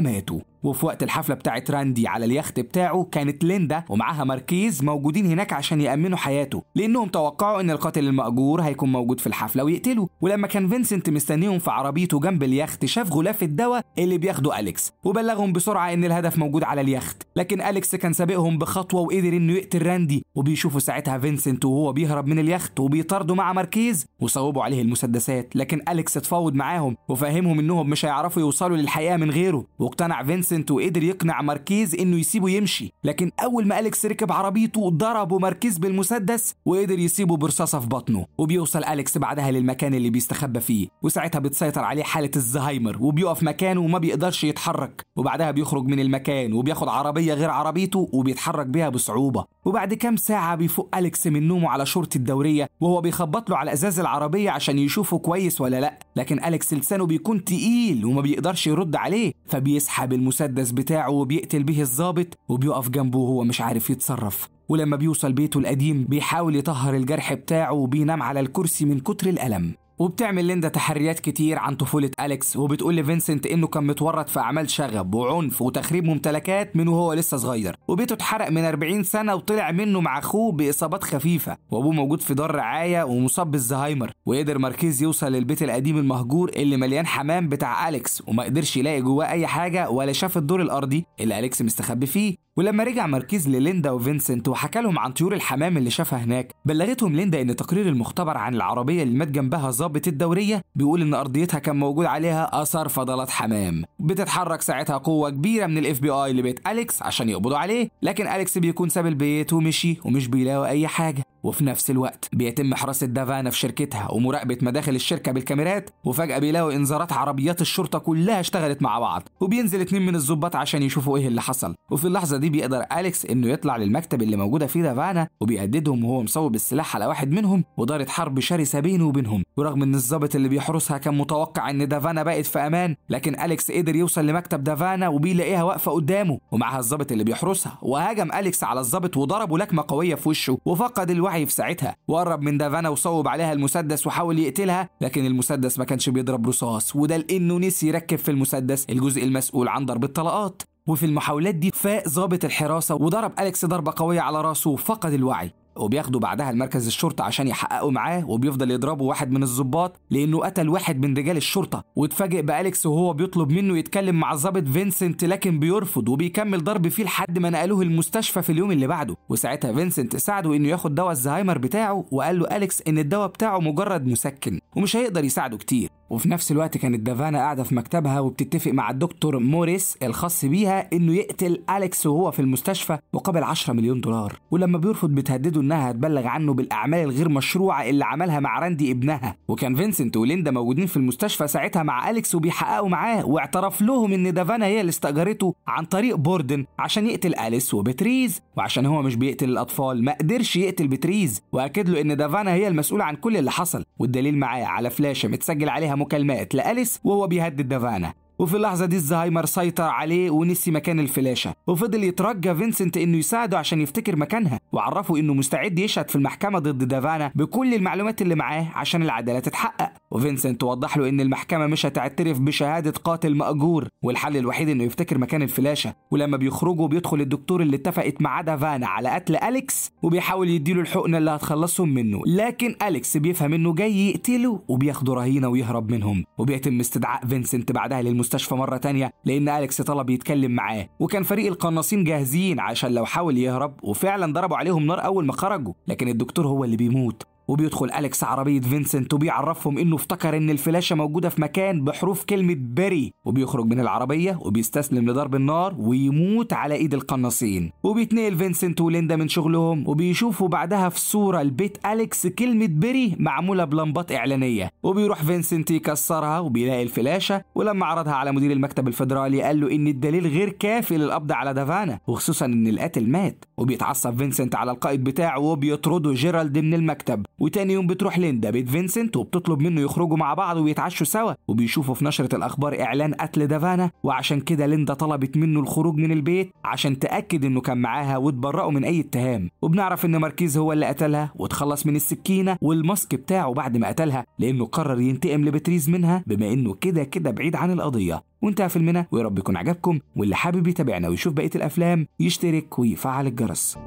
ماتوا وفي وقت الحفلة بتاعت راندي على اليخت بتاعه كانت ليندا ومعاها ماركيز موجودين هناك عشان يأمنوا حياته لأنهم توقعوا إن القاتل المأجور هيكون موجود في الحفلة ويقتله ولما كان فينسنت مستنيهم في عربيته جنب اليخت شاف غلاف الدواء اللي بياخده أليكس وبلغهم بسرعة إن الهدف موجود على اليخت لكن أليكس كان سابقهم بخطوة وقدر إنه يقتل راندي وبيشوفوا ساعتها فينسنت وهو بيهرب من اليخت وبيطاردوا مع ماركيز وصوبوا عليه المسدسات لكن أليكس اتفاوض معاهم وفهمهم إنهم مش هيعرفوا يوصلوا للحقيقة من غيره واقتنع فينسنت فينسنت وقدر يقنع ماركيز انه يسيبه يمشي لكن اول ما اليكس ركب عربيته ضربه ماركيز بالمسدس وقدر يسيبه برصاصه في بطنه وبيوصل اليكس بعدها للمكان اللي بيستخبى فيه وساعتها بتسيطر عليه حاله الزهايمر وبيقف مكانه وما بيقدرش يتحرك وبعدها بيخرج من المكان وبياخد عربيه غير عربيته وبيتحرك بيها بصعوبه وبعد كام ساعه بيفوق اليكس من نومه على شرطه الدوريه وهو بيخبط له على ازاز العربيه عشان يشوفه كويس ولا لا لكن اليكس لسانه بيكون تقيل وما بيقدرش يرد عليه فبيسحب المسدس المسدس بتاعه وبيقتل بيه الظابط وبيقف جنبه وهو مش عارف يتصرف ولما بيوصل بيته القديم بيحاول يطهر الجرح بتاعه وبينام على الكرسي من كتر الألم وبتعمل ليندا تحريات كتير عن طفولة أليكس وبتقول لفينسنت إنه كان متورط في أعمال شغب وعنف وتخريب ممتلكات من وهو لسه صغير وبيته اتحرق من 40 سنة وطلع منه مع أخوه بإصابات خفيفة وأبوه موجود في دار رعاية ومصاب بالزهايمر وقدر ماركيز يوصل للبيت القديم المهجور اللي مليان حمام بتاع أليكس وما قدرش يلاقي جواه أي حاجة ولا شاف الدور الأرضي اللي أليكس مستخبي فيه ولما رجع ماركيز لليندا وفينسنت وحكى لهم عن طيور الحمام اللي شافها هناك بلغتهم ليندا ان تقرير المختبر عن العربيه اللي مات جنبها ظابط الدوريه بيقول ان ارضيتها كان موجود عليها اثار فضلات حمام بتتحرك ساعتها قوه كبيره من الاف بي اي لبيت اليكس عشان يقبضوا عليه لكن اليكس بيكون ساب البيت ومشي ومش بيلاقي اي حاجه وفي نفس الوقت بيتم حراسة دافانا في شركتها ومراقبة مداخل الشركة بالكاميرات وفجأة بيلاقوا إنذارات عربيات الشرطة كلها اشتغلت مع بعض وبينزل اتنين من الظباط عشان يشوفوا إيه اللي حصل وفي اللحظة دي دي بيقدر أليكس إنه يطلع للمكتب اللي موجودة فيه دافانا وبيهددهم وهو مصوب السلاح على واحد منهم ودارت حرب شرسة بينه وبينهم ورغم إن الظابط اللي بيحرسها كان متوقع إن دافانا بقت في أمان لكن أليكس قدر يوصل لمكتب دافانا وبيلاقيها واقفة قدامه ومعها الظابط اللي بيحرسها وهاجم أليكس على الظابط وضربه لكمة قوية في وشه وفقد الوعي في ساعتها وقرب من دافانا وصوب عليها المسدس وحاول يقتلها لكن المسدس ما كانش بيضرب رصاص وده لانه نسي يركب في المسدس الجزء المسؤول عن ضرب الطلقات وفي المحاولات دي فاق ضابط الحراسه وضرب اليكس ضربه قويه على راسه وفقد الوعي وبياخدوا بعدها لمركز الشرطه عشان يحققوا معاه وبيفضل يضربه واحد من الظباط لانه قتل واحد من رجال الشرطه واتفاجئ باليكس وهو بيطلب منه يتكلم مع الظابط فينسنت لكن بيرفض وبيكمل ضرب فيه لحد ما نقلوه المستشفى في اليوم اللي بعده وساعتها فينسنت ساعده انه ياخد دواء الزهايمر بتاعه وقال له اليكس ان الدواء بتاعه مجرد مسكن ومش هيقدر يساعده كتير وفي نفس الوقت كانت دافانا قاعده في مكتبها وبتتفق مع الدكتور موريس الخاص بيها انه يقتل اليكس وهو في المستشفى مقابل 10 مليون دولار ولما بيرفض بتهدده انها هتبلغ عنه بالاعمال الغير مشروعه اللي عملها مع راندي ابنها وكان فينسنت وليندا موجودين في المستشفى ساعتها مع اليكس وبيحققوا معاه واعترف لهم ان دافانا هي اللي استاجرته عن طريق بوردن عشان يقتل اليس وبتريز وعشان هو مش بيقتل الاطفال ما قدرش يقتل بتريز واكد له ان دافانا هي المسؤوله عن كل اللي حصل والدليل معاه على فلاشه متسجل عليها مكالمات لأليس وهو بيهدد دافانا وفي اللحظة دي الزهايمر سيطر عليه ونسي مكان الفلاشة وفضل يترجى فينسنت انه يساعده عشان يفتكر مكانها وعرفه انه مستعد يشهد في المحكمة ضد دافانا بكل المعلومات اللي معاه عشان العدالة تتحقق وفينسنت وضح له ان المحكمه مش هتعترف بشهاده قاتل ماجور والحل الوحيد انه يفتكر مكان الفلاشه ولما بيخرجوا بيدخل الدكتور اللي اتفقت مع دافانا على قتل اليكس وبيحاول يديله الحقنه اللي هتخلصهم منه لكن اليكس بيفهم انه جاي يقتله وبياخده رهينه ويهرب منهم وبيتم استدعاء فينسنت بعدها للمستشفى مره تانية لان اليكس طلب يتكلم معاه وكان فريق القناصين جاهزين عشان لو حاول يهرب وفعلا ضربوا عليهم نار اول ما خرجوا لكن الدكتور هو اللي بيموت وبيدخل أليكس عربية فينسنت وبيعرفهم إنه افتكر إن الفلاشة موجودة في مكان بحروف كلمة بري وبيخرج من العربية وبيستسلم لضرب النار ويموت على إيد القناصين وبيتنقل فينسنت وليندا من شغلهم وبيشوفوا بعدها في صورة لبيت أليكس كلمة بري معمولة بلمبات إعلانية وبيروح فينسنت يكسرها وبيلاقي الفلاشة ولما عرضها على مدير المكتب الفدرالي قال له إن الدليل غير كافي للقبض على دافانا وخصوصا إن القاتل مات وبيتعصب فينسنت على القائد بتاعه وبيطرده جيرالد من المكتب وتاني يوم بتروح ليندا بيت فينسنت وبتطلب منه يخرجوا مع بعض ويتعشوا سوا وبيشوفوا في نشرة الأخبار إعلان قتل دافانا وعشان كده ليندا طلبت منه الخروج من البيت عشان تأكد إنه كان معاها وتبرأه من أي اتهام وبنعرف إن ماركيز هو اللي قتلها وتخلص من السكينة والماسك بتاعه بعد ما قتلها لأنه قرر ينتقم لبتريز منها بما إنه كده كده بعيد عن القضية وانتهى فيلمنا ويا رب يكون عجبكم واللي حابب يتابعنا ويشوف بقية الأفلام يشترك ويفعل الجرس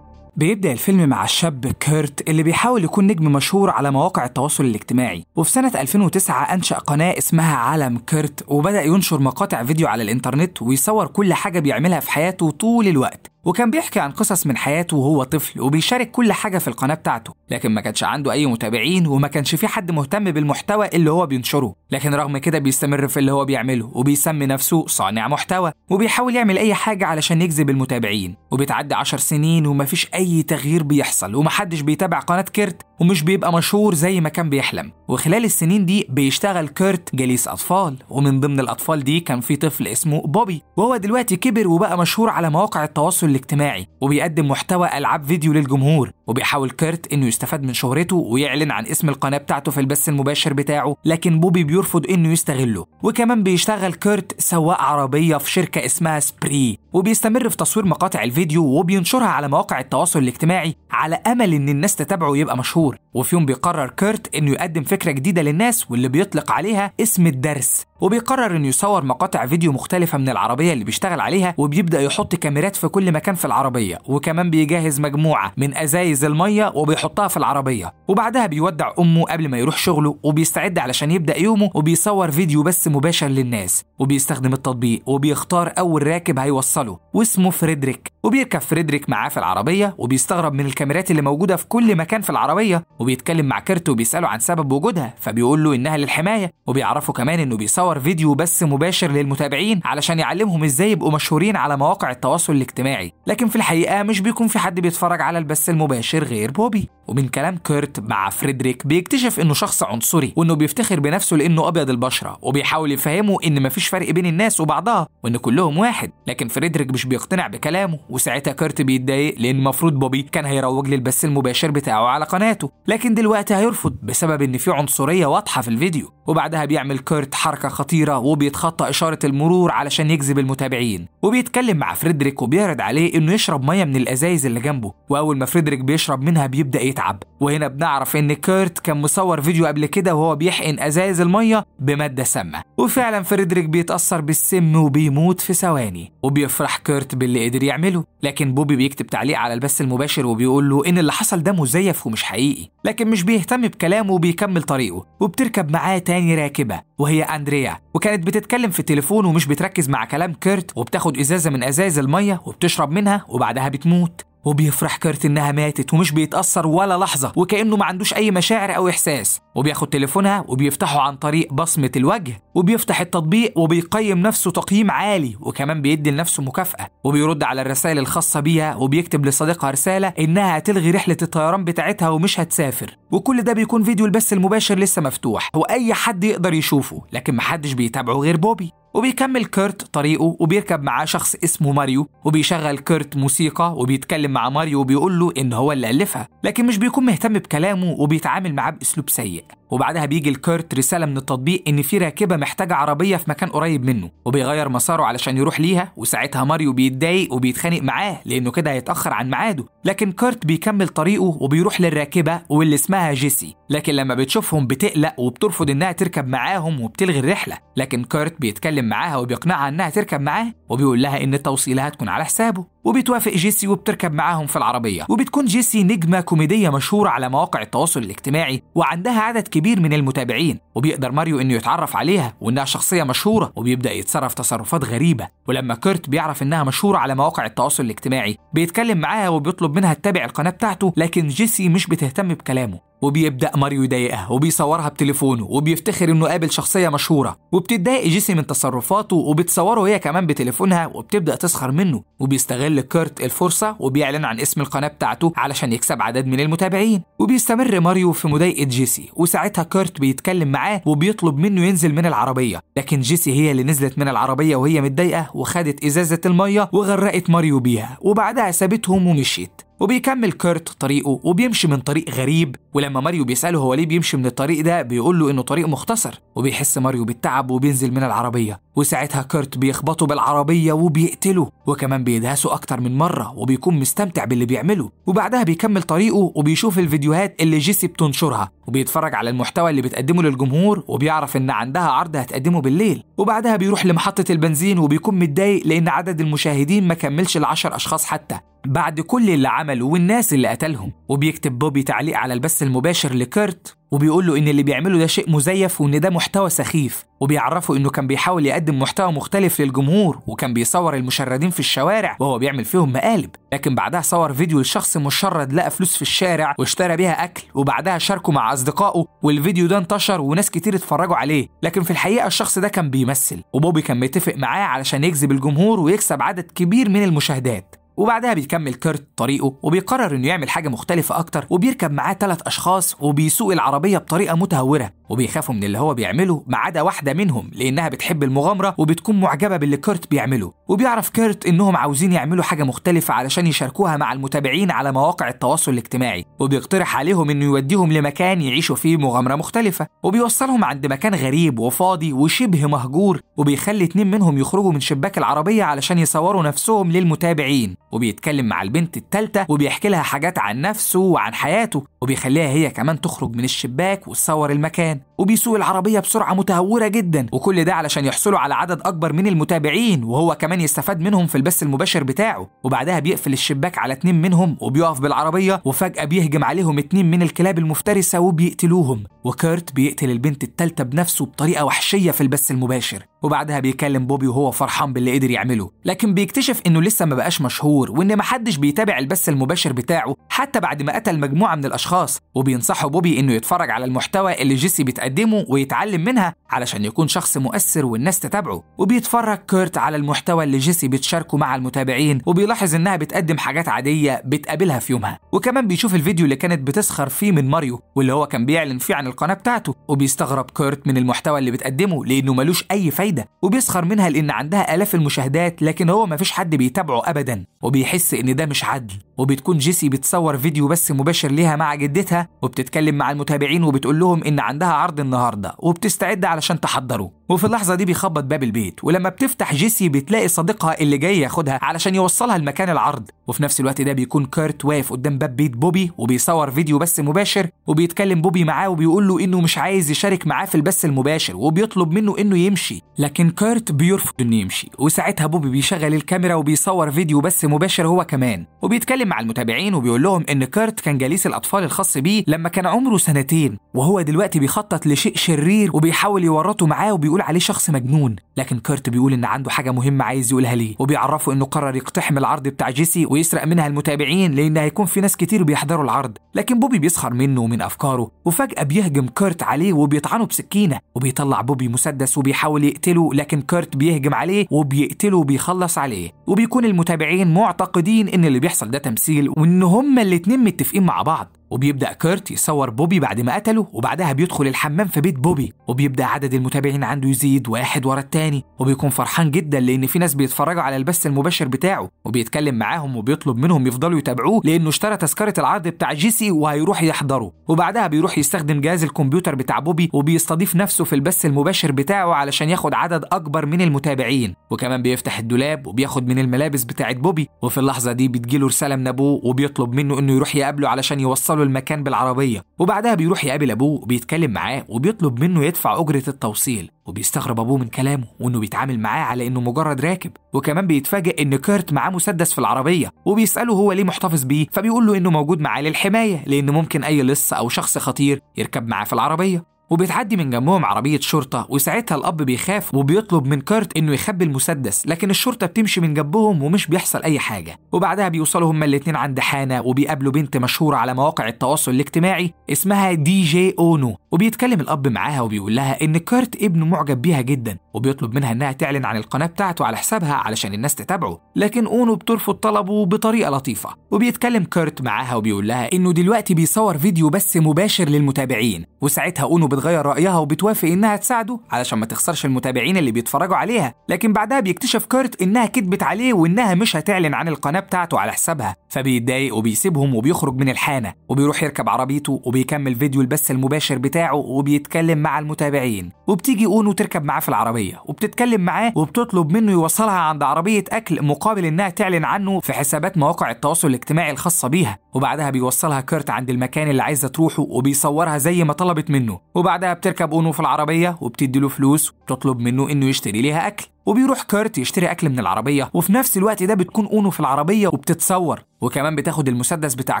بيبدأ الفيلم مع الشاب كيرت اللي بيحاول يكون نجم مشهور على مواقع التواصل الاجتماعي وفي سنة 2009 أنشأ قناة اسمها عالم كيرت وبدأ ينشر مقاطع فيديو على الإنترنت ويصور كل حاجة بيعملها في حياته طول الوقت وكان بيحكي عن قصص من حياته وهو طفل وبيشارك كل حاجة في القناة بتاعته لكن ما كانش عنده أي متابعين وما كانش في حد مهتم بالمحتوى اللي هو بينشره لكن رغم كده بيستمر في اللي هو بيعمله وبيسمي نفسه صانع محتوى وبيحاول يعمل أي حاجة علشان يجذب المتابعين وبتعدي 10 سنين ومفيش أي تغيير بيحصل ومحدش بيتابع قناة كيرت ومش بيبقى مشهور زي ما كان بيحلم وخلال السنين دي بيشتغل كيرت جليس أطفال ومن ضمن الأطفال دي كان في طفل اسمه بوبي وهو دلوقتي كبر وبقى مشهور على مواقع التواصل الاجتماعي وبيقدم محتوى ألعاب فيديو للجمهور وبيحاول كيرت إنه يستفاد من شهرته ويعلن عن اسم القناة بتاعته في البث المباشر بتاعه لكن بوبي بيرفض إنه يستغله وكمان بيشتغل كيرت سواق عربية في شركة اسمها سبري وبيستمر في تصوير مقاطع الفيديو وبينشرها على مواقع التواصل الاجتماعي على امل ان الناس تتابعه ويبقى مشهور وفي يوم بيقرر كيرت انه يقدم فكره جديده للناس واللي بيطلق عليها اسم الدرس وبيقرر انه يصور مقاطع فيديو مختلفه من العربيه اللي بيشتغل عليها وبيبدا يحط كاميرات في كل مكان في العربيه وكمان بيجهز مجموعه من ازايز الميه وبيحطها في العربيه وبعدها بيودع امه قبل ما يروح شغله وبيستعد علشان يبدا يومه وبيصور فيديو بس مباشر للناس وبيستخدم التطبيق وبيختار اول راكب هيوصله وصلوا واسمه فريدريك وبيركب فريدريك معاه في العربية وبيستغرب من الكاميرات اللي موجودة في كل مكان في العربية وبيتكلم مع كيرت وبيسأله عن سبب وجودها فبيقول له إنها للحماية وبيعرفوا كمان إنه بيصور فيديو بث مباشر للمتابعين علشان يعلمهم إزاي يبقوا مشهورين على مواقع التواصل الاجتماعي لكن في الحقيقة مش بيكون في حد بيتفرج على البث المباشر غير بوبي ومن كلام كيرت مع فريدريك بيكتشف إنه شخص عنصري وإنه بيفتخر بنفسه لأنه أبيض البشرة وبيحاول يفهمه إن مفيش فرق بين الناس وبعضها وإن كلهم واحد لكن فريدريك فيدريك مش بيقتنع بكلامه وساعتها كارت بيتضايق لان المفروض بوبي كان هيروج للبث المباشر بتاعه على قناته لكن دلوقتي هيرفض بسبب ان في عنصريه واضحه في الفيديو وبعدها بيعمل كيرت حركة خطيرة وبيتخطى إشارة المرور علشان يجذب المتابعين وبيتكلم مع فريدريك وبيعرض عليه إنه يشرب مية من الأزايز اللي جنبه وأول ما فريدريك بيشرب منها بيبدأ يتعب وهنا بنعرف إن كيرت كان مصور فيديو قبل كده وهو بيحقن أزايز المية بمادة سامة وفعلا فريدريك بيتأثر بالسم وبيموت في ثواني وبيفرح كيرت باللي قدر يعمله لكن بوبي بيكتب تعليق على البث المباشر وبيقول له إن اللي حصل ده مزيف ومش حقيقي لكن مش بيهتم بكلامه وبيكمل طريقه وبتركب معاه تاني راكبة وهي أندريا وكانت بتتكلم في التليفون ومش بتركز مع كلام كيرت وبتاخد إزازة من أزايز المية وبتشرب منها وبعدها بتموت وبيفرح كارت انها ماتت ومش بيتاثر ولا لحظه وكانه ما عندوش اي مشاعر او احساس وبياخد تليفونها وبيفتحه عن طريق بصمه الوجه وبيفتح التطبيق وبيقيم نفسه تقييم عالي وكمان بيدي لنفسه مكافاه وبيرد على الرسائل الخاصه بيها وبيكتب لصديقها رساله انها هتلغي رحله الطيران بتاعتها ومش هتسافر وكل ده بيكون فيديو البث المباشر لسه مفتوح واي حد يقدر يشوفه لكن محدش بيتابعه غير بوبي وبيكمل كيرت طريقه وبيركب معاه شخص اسمه ماريو وبيشغل كيرت موسيقى وبيتكلم مع ماريو وبيقول له إن هو اللي ألفها لكن مش بيكون مهتم بكلامه وبيتعامل معاه بأسلوب سيء وبعدها بيجي الكرت رساله من التطبيق ان في راكبه محتاجه عربيه في مكان قريب منه وبيغير مساره علشان يروح ليها وساعتها ماريو بيتضايق وبيتخانق معاه لانه كده هيتاخر عن ميعاده لكن كرت بيكمل طريقه وبيروح للراكبه واللي اسمها جيسي لكن لما بتشوفهم بتقلق وبترفض انها تركب معاهم وبتلغي الرحله لكن كرت بيتكلم معاها وبيقنعها انها تركب معاه وبيقول لها ان التوصيله هتكون على حسابه وبتوافق جيسي وبتركب معاهم في العربية وبتكون جيسي نجمة كوميدية مشهورة على مواقع التواصل الاجتماعي وعندها عدد كبير من المتابعين وبيقدر ماريو انه يتعرف عليها وانها شخصية مشهورة وبيبدأ يتصرف تصرفات غريبة ولما كيرت بيعرف انها مشهورة على مواقع التواصل الاجتماعي بيتكلم معاها وبيطلب منها تتابع القناة بتاعته لكن جيسي مش بتهتم بكلامه وبيبدا ماريو يضايقها وبيصورها بتليفونه وبيفتخر انه قابل شخصيه مشهوره وبتتضايق جيسي من تصرفاته وبتصوره هي كمان بتليفونها وبتبدا تسخر منه وبيستغل كيرت الفرصه وبيعلن عن اسم القناه بتاعته علشان يكسب عدد من المتابعين وبيستمر ماريو في مضايقه جيسي وساعتها كيرت بيتكلم معاه وبيطلب منه ينزل من العربيه لكن جيسي هي اللي نزلت من العربيه وهي متضايقه وخدت ازازه الميه وغرقت ماريو بيها وبعدها سابتهم ومشيت وبيكمل كيرت طريقه وبيمشي من طريق غريب ولما ماريو بيسأله هو ليه بيمشي من الطريق ده بيقول له إنه طريق مختصر وبيحس ماريو بالتعب وبينزل من العربية وساعتها كرت بيخبطه بالعربية وبيقتله وكمان بيدهسه أكتر من مرة وبيكون مستمتع باللي بيعمله وبعدها بيكمل طريقه وبيشوف الفيديوهات اللي جيسي بتنشرها وبيتفرج على المحتوى اللي بتقدمه للجمهور وبيعرف إن عندها عرض هتقدمه بالليل وبعدها بيروح لمحطة البنزين وبيكون متضايق لأن عدد المشاهدين ما كملش العشر أشخاص حتى بعد كل اللي عمله والناس اللي قتلهم وبيكتب بوبي تعليق على البث المباشر لكيرت وبيقول له إن اللي بيعمله ده شيء مزيف وإن ده محتوى سخيف وبيعرفه إنه كان بيحاول يقدم محتوى مختلف للجمهور وكان بيصور المشردين في الشوارع وهو بيعمل فيهم مقالب لكن بعدها صور فيديو لشخص مشرد لقى فلوس في الشارع واشترى بيها أكل وبعدها شاركه مع أصدقائه والفيديو ده انتشر وناس كتير اتفرجوا عليه لكن في الحقيقة الشخص ده كان بيمثل وبوبي كان متفق معاه علشان يجذب الجمهور ويكسب عدد كبير من المشاهدات وبعدها بيكمل كرت طريقه وبيقرر انه يعمل حاجه مختلفه اكتر وبيركب معاه ثلاث اشخاص وبيسوق العربيه بطريقه متهوره وبيخافوا من اللي هو بيعمله ما عدا واحده منهم لانها بتحب المغامره وبتكون معجبه باللي كرت بيعمله وبيعرف كرت انهم عاوزين يعملوا حاجه مختلفه علشان يشاركوها مع المتابعين على مواقع التواصل الاجتماعي وبيقترح عليهم انه يوديهم لمكان يعيشوا فيه مغامره مختلفه وبيوصلهم عند مكان غريب وفاضي وشبه مهجور وبيخلي اتنين منهم يخرجوا من شباك العربيه علشان يصوروا نفسهم للمتابعين وبيتكلم مع البنت التالتة وبيحكي لها حاجات عن نفسه وعن حياته وبيخليها هي كمان تخرج من الشباك وتصور المكان وبيسوق العربية بسرعة متهورة جدا وكل ده علشان يحصلوا على عدد أكبر من المتابعين وهو كمان يستفاد منهم في البث المباشر بتاعه وبعدها بيقفل الشباك على اتنين منهم وبيقف بالعربية وفجأة بيهجم عليهم اتنين من الكلاب المفترسة وبيقتلوهم وكيرت بيقتل البنت التالتة بنفسه بطريقة وحشية في البث المباشر وبعدها بيكلم بوبي وهو فرحان باللي قدر يعمله لكن بيكتشف انه لسه ما بقاش مشهور وان محدش بيتابع البث المباشر بتاعه حتى بعد ما قتل مجموعة من الاشخاص وبينصحه بوبي انه يتفرج على المحتوى اللي جيسي يقدمه ويتعلم منها علشان يكون شخص مؤثر والناس تتابعه وبيتفرج كيرت على المحتوى اللي جيسي بتشاركه مع المتابعين وبيلاحظ انها بتقدم حاجات عاديه بتقابلها في يومها وكمان بيشوف الفيديو اللي كانت بتسخر فيه من ماريو واللي هو كان بيعلن فيه عن القناه بتاعته وبيستغرب كيرت من المحتوى اللي بتقدمه لانه ملوش اي فايده وبيسخر منها لان عندها الاف المشاهدات لكن هو مفيش حد بيتابعه ابدا وبيحس ان ده مش عدل وبتكون جيسي بتصور فيديو بس مباشر ليها مع جدتها وبتتكلم مع المتابعين وبتقول لهم ان عندها عرض النهارده وبتستعد علشان تحضره وفي اللحظة دي بيخبط باب البيت ولما بتفتح جيسي بتلاقي صديقها اللي جاي ياخدها علشان يوصلها لمكان العرض وفي نفس الوقت ده بيكون كارت واقف قدام باب بيت بوبي وبيصور فيديو بث مباشر وبيتكلم بوبي معاه وبيقول له انه مش عايز يشارك معاه في البث المباشر وبيطلب منه انه يمشي لكن كارت بيرفض انه يمشي وساعتها بوبي بيشغل الكاميرا وبيصور فيديو بث مباشر هو كمان وبيتكلم مع المتابعين وبيقول لهم ان كارت كان جليس الاطفال الخاص بيه لما كان عمره سنتين وهو دلوقتي بيخطط لشيء شرير وبيحاول يورطه معاه وبيقول بيقول عليه شخص مجنون لكن كيرت بيقول ان عنده حاجه مهمه عايز يقولها ليه وبيعرفه انه قرر يقتحم العرض بتاع جيسي ويسرق منها المتابعين لان هيكون في ناس كتير بيحضروا العرض لكن بوبي بيسخر منه ومن افكاره وفجاه بيهجم كيرت عليه وبيطعنه بسكينه وبيطلع بوبي مسدس وبيحاول يقتله لكن كيرت بيهجم عليه وبيقتله وبيخلص عليه وبيكون المتابعين معتقدين ان اللي بيحصل ده تمثيل وان هما الاتنين متفقين مع بعض وبيبدأ كيرت يصور بوبي بعد ما قتله وبعدها بيدخل الحمام في بيت بوبي وبيبدأ عدد المتابعين عنده يزيد واحد ورا التاني وبيكون فرحان جدا لأن في ناس بيتفرجوا على البث المباشر بتاعه وبيتكلم معاهم وبيطلب منهم يفضلوا يتابعوه لأنه اشترى تذكرة العرض بتاع جيسي وهيروح يحضره وبعدها بيروح يستخدم جهاز الكمبيوتر بتاع بوبي وبيستضيف نفسه في البث المباشر بتاعه علشان ياخد عدد أكبر من المتابعين وكمان بيفتح الدولاب وبياخد من الملابس بتاعت بوبي وفي اللحظة دي بتجيله رسالة من أبوه وبيطلب منه إنه يروح يقابله علشان يوصله له المكان بالعربيه وبعدها بيروح يقابل ابوه وبيتكلم معاه وبيطلب منه يدفع اجره التوصيل وبيستغرب ابوه من كلامه وانه بيتعامل معاه على انه مجرد راكب وكمان بيتفاجئ ان كيرت معاه مسدس في العربيه وبيساله هو ليه محتفظ بيه فبيقول له انه موجود معاه للحمايه لان ممكن اي لص او شخص خطير يركب معاه في العربيه وبتعدي من جنبهم عربية شرطة وساعتها الأب بيخاف وبيطلب من كارت إنه يخبي المسدس لكن الشرطة بتمشي من جنبهم ومش بيحصل أي حاجة وبعدها بيوصلوا هما الاتنين عند حانة وبيقابلوا بنت مشهورة على مواقع التواصل الاجتماعي اسمها دي جي أونو وبيتكلم الأب معاها وبيقول لها إن كارت ابنه معجب بيها جدا وبيطلب منها إنها تعلن عن القناة بتاعته على حسابها علشان الناس تتابعه لكن أونو بترفض طلبه بطريقة لطيفة وبيتكلم كارت معاها وبيقول لها إنه دلوقتي بيصور فيديو بس مباشر للمتابعين وساعتها أونو بتغير رأيها وبتوافق إنها تساعده علشان ما تخسرش المتابعين اللي بيتفرجوا عليها لكن بعدها بيكتشف كارت إنها كدبت عليه وإنها مش هتعلن عن القناة بتاعته على حسابها فبيتضايق وبيسيبهم وبيخرج من الحانة وبيروح يركب عربيته وبيكمل فيديو البث المباشر بتاعه بتاعه وبيتكلم مع المتابعين وبتيجي اونو تركب معاه في العربيه وبتتكلم معاه وبتطلب منه يوصلها عند عربيه اكل مقابل انها تعلن عنه في حسابات مواقع التواصل الاجتماعي الخاصه بيها وبعدها بيوصلها كيرت عند المكان اللي عايزه تروحه وبيصورها زي ما طلبت منه وبعدها بتركب اونو في العربيه وبتدي له فلوس وبتطلب منه انه يشتري ليها اكل وبيروح كيرت يشتري اكل من العربيه وفي نفس الوقت ده بتكون اونو في العربيه وبتتصور وكمان بتاخد المسدس بتاع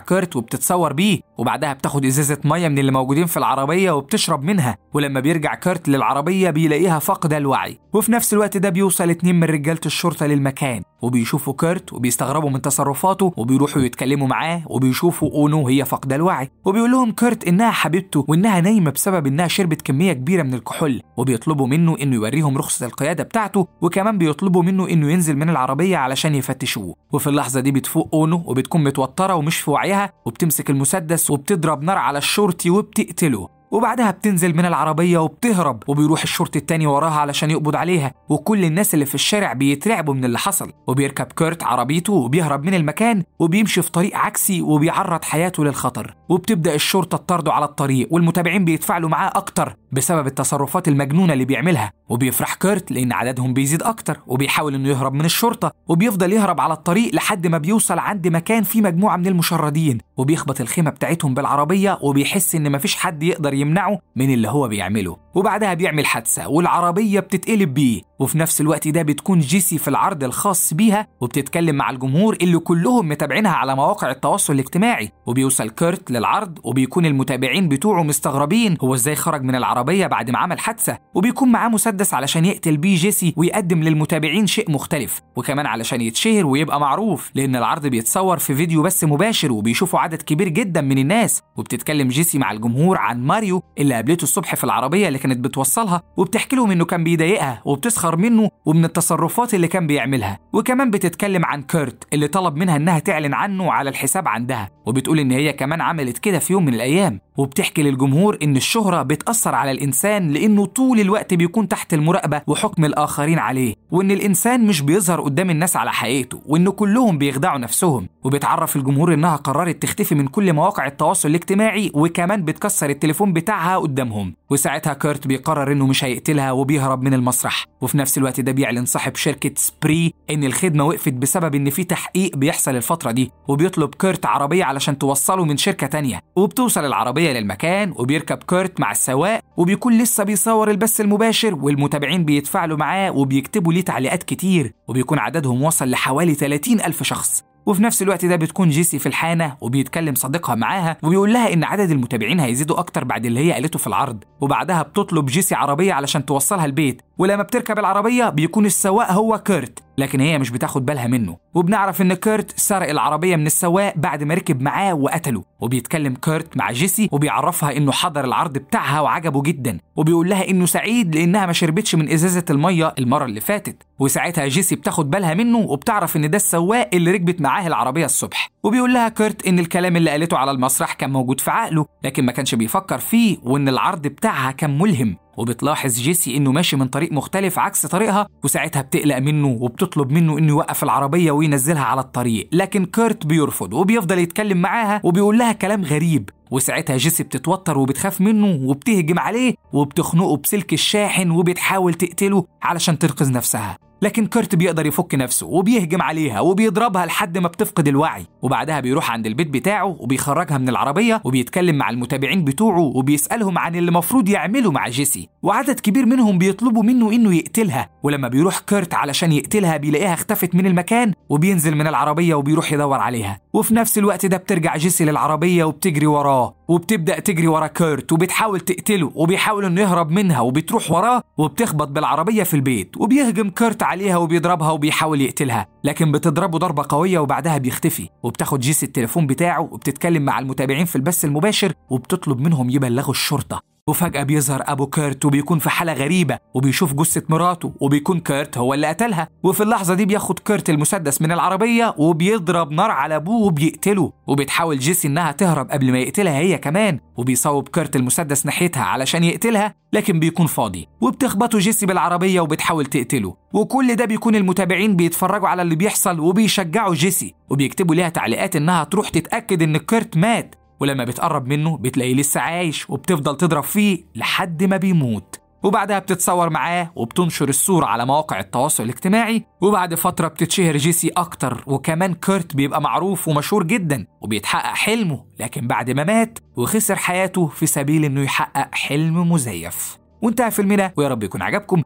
كيرت وبتتصور بيه وبعدها بتاخد ازازه ميه من اللي موجودين في العربيه وبتشرب منها ولما بيرجع كيرت للعربيه بيلاقيها فاقده الوعي وفي نفس الوقت ده بيوصل اتنين من رجاله الشرطه للمكان وبيشوفوا كيرت وبيستغربوا من تصرفاته وبيروحوا يتكلموا معاه وبيشوفوا اونو هي فاقده الوعي وبيقول لهم كيرت انها حبيبته وانها نايمه بسبب انها شربت كميه كبيره من الكحول وبيطلبوا منه انه يوريهم رخصه القياده بتاعته وكمان بيطلبوا منه انه ينزل من العربيه علشان يفتشوه وفي اللحظه دي بتفوق اونو وبتكون متوتره ومش في وعيها وبتمسك المسدس وبتضرب نار على الشرطي وبتقتله وبعدها بتنزل من العربية وبتهرب وبيروح الشرطي التاني وراها علشان يقبض عليها وكل الناس اللي في الشارع بيترعبوا من اللي حصل وبيركب كيرت عربيته وبيهرب من المكان وبيمشي في طريق عكسي وبيعرض حياته للخطر وبتبدأ الشرطة تطارده على الطريق والمتابعين بيتفاعلوا معاه أكتر بسبب التصرفات المجنونة اللي بيعملها وبيفرح كيرت لأن عددهم بيزيد أكتر وبيحاول إنه يهرب من الشرطة وبيفضل يهرب على الطريق لحد ما بيوصل عند مكان فيه مجموعة من المشردين وبيخبط الخيمة بتاعتهم بالعربية وبيحس إن مفيش حد يقدر يمنعه من اللي هو بيعمله وبعدها بيعمل حادثة والعربية بتتقلب بيه وفي نفس الوقت ده بتكون جيسي في العرض الخاص بيها وبتتكلم مع الجمهور اللي كلهم متابعينها على مواقع التواصل الاجتماعي وبيوصل كيرت للعرض وبيكون المتابعين بتوعه مستغربين هو ازاي خرج من العربية بعد ما عمل حادثة وبيكون معاه مسدس علشان يقتل بيه جيسي ويقدم للمتابعين شيء مختلف وكمان علشان يتشهر ويبقى معروف لأن العرض بيتصور في فيديو بس مباشر وبيشوفه عدد كبير جدا من الناس وبتتكلم جيسي مع الجمهور عن ماريو اللي قابلته الصبح في العربية اللي كانت بتوصلها وبتحكي لهم انه كان بيضايقها وبتسخر منه ومن التصرفات اللي كان بيعملها وكمان بتتكلم عن كيرت اللي طلب منها انها تعلن عنه على الحساب عندها وبتقول ان هي كمان عملت كده في يوم من الايام وبتحكي للجمهور إن الشهرة بتأثر على الإنسان لأنه طول الوقت بيكون تحت المراقبة وحكم الآخرين عليه وإن الإنسان مش بيظهر قدام الناس على حقيقته وإن كلهم بيخدعوا نفسهم وبتعرف الجمهور إنها قررت تختفي من كل مواقع التواصل الاجتماعي وكمان بتكسر التليفون بتاعها قدامهم وساعتها كيرت بيقرر إنه مش هيقتلها وبيهرب من المسرح وفي نفس الوقت ده بيعلن صاحب شركة سبري إن الخدمة وقفت بسبب إن في تحقيق بيحصل الفترة دي وبيطلب كيرت عربية علشان توصله من شركة تانية وبتوصل العربية العربية للمكان وبيركب كورت مع السواق وبيكون لسه بيصور البث المباشر والمتابعين بيتفاعلوا معاه وبيكتبوا ليه تعليقات كتير وبيكون عددهم وصل لحوالي 30 ألف شخص وفي نفس الوقت ده بتكون جيسي في الحانة وبيتكلم صديقها معاها وبيقول لها إن عدد المتابعين هيزيدوا أكتر بعد اللي هي قالته في العرض وبعدها بتطلب جيسي عربية علشان توصلها البيت ولما بتركب العربية بيكون السواق هو كيرت لكن هي مش بتاخد بالها منه وبنعرف ان كيرت سرق العربية من السواق بعد ما ركب معاه وقتله وبيتكلم كيرت مع جيسي وبيعرفها انه حضر العرض بتاعها وعجبه جدا وبيقول لها انه سعيد لانها ما شربتش من ازازة المية المرة اللي فاتت وساعتها جيسي بتاخد بالها منه وبتعرف ان ده السواق اللي ركبت معاه العربية الصبح وبيقول لها كيرت ان الكلام اللي قالته على المسرح كان موجود في عقله لكن ما كانش بيفكر فيه وان العرض بتاعها كان ملهم وبتلاحظ جيسي إنه ماشي من طريق مختلف عكس طريقها وساعتها بتقلق منه وبتطلب منه إنه يوقف العربية وينزلها على الطريق لكن كيرت بيرفض وبيفضل يتكلم معاها وبيقول لها كلام غريب وساعتها جيسي بتتوتر وبتخاف منه وبتهجم عليه وبتخنقه بسلك الشاحن وبتحاول تقتله علشان تنقذ نفسها لكن كرت بيقدر يفك نفسه وبيهجم عليها وبيضربها لحد ما بتفقد الوعي وبعدها بيروح عند البيت بتاعه وبيخرجها من العربية وبيتكلم مع المتابعين بتوعه وبيسألهم عن اللي المفروض يعمله مع جيسي وعدد كبير منهم بيطلبوا منه إنه يقتلها ولما بيروح كرت علشان يقتلها بيلاقيها اختفت من المكان وبينزل من العربية وبيروح يدور عليها وفي نفس الوقت ده بترجع جيسي للعربية وبتجري وراه وبتبدا تجري ورا كيرت وبتحاول تقتله وبيحاول انه يهرب منها وبتروح وراه وبتخبط بالعربيه في البيت وبيهجم كيرت عليها وبيضربها وبيحاول يقتلها لكن بتضربه ضربه قويه وبعدها بيختفي وبتاخد جيس التليفون بتاعه وبتتكلم مع المتابعين في البث المباشر وبتطلب منهم يبلغوا الشرطه وفجأة بيظهر أبو كيرت وبيكون في حالة غريبة وبيشوف جثة مراته وبيكون كيرت هو اللي قتلها وفي اللحظة دي بياخد كيرت المسدس من العربية وبيضرب نار على أبوه وبيقتله وبتحاول جيسي إنها تهرب قبل ما يقتلها هي كمان وبيصوب كيرت المسدس ناحيتها علشان يقتلها لكن بيكون فاضي وبتخبطه جيسي بالعربية وبتحاول تقتله وكل ده بيكون المتابعين بيتفرجوا على اللي بيحصل وبيشجعوا جيسي وبيكتبوا ليها تعليقات إنها تروح تتأكد إن كيرت مات ولما بتقرب منه بتلاقيه لسه عايش وبتفضل تضرب فيه لحد ما بيموت وبعدها بتتصور معاه وبتنشر الصورة على مواقع التواصل الاجتماعي وبعد فترة بتتشهر جيسي أكتر وكمان كيرت بيبقى معروف ومشهور جدا وبيتحقق حلمه لكن بعد ما مات وخسر حياته في سبيل إنه يحقق حلم مزيف وانتهى فيلمنا ويا رب يكون عجبكم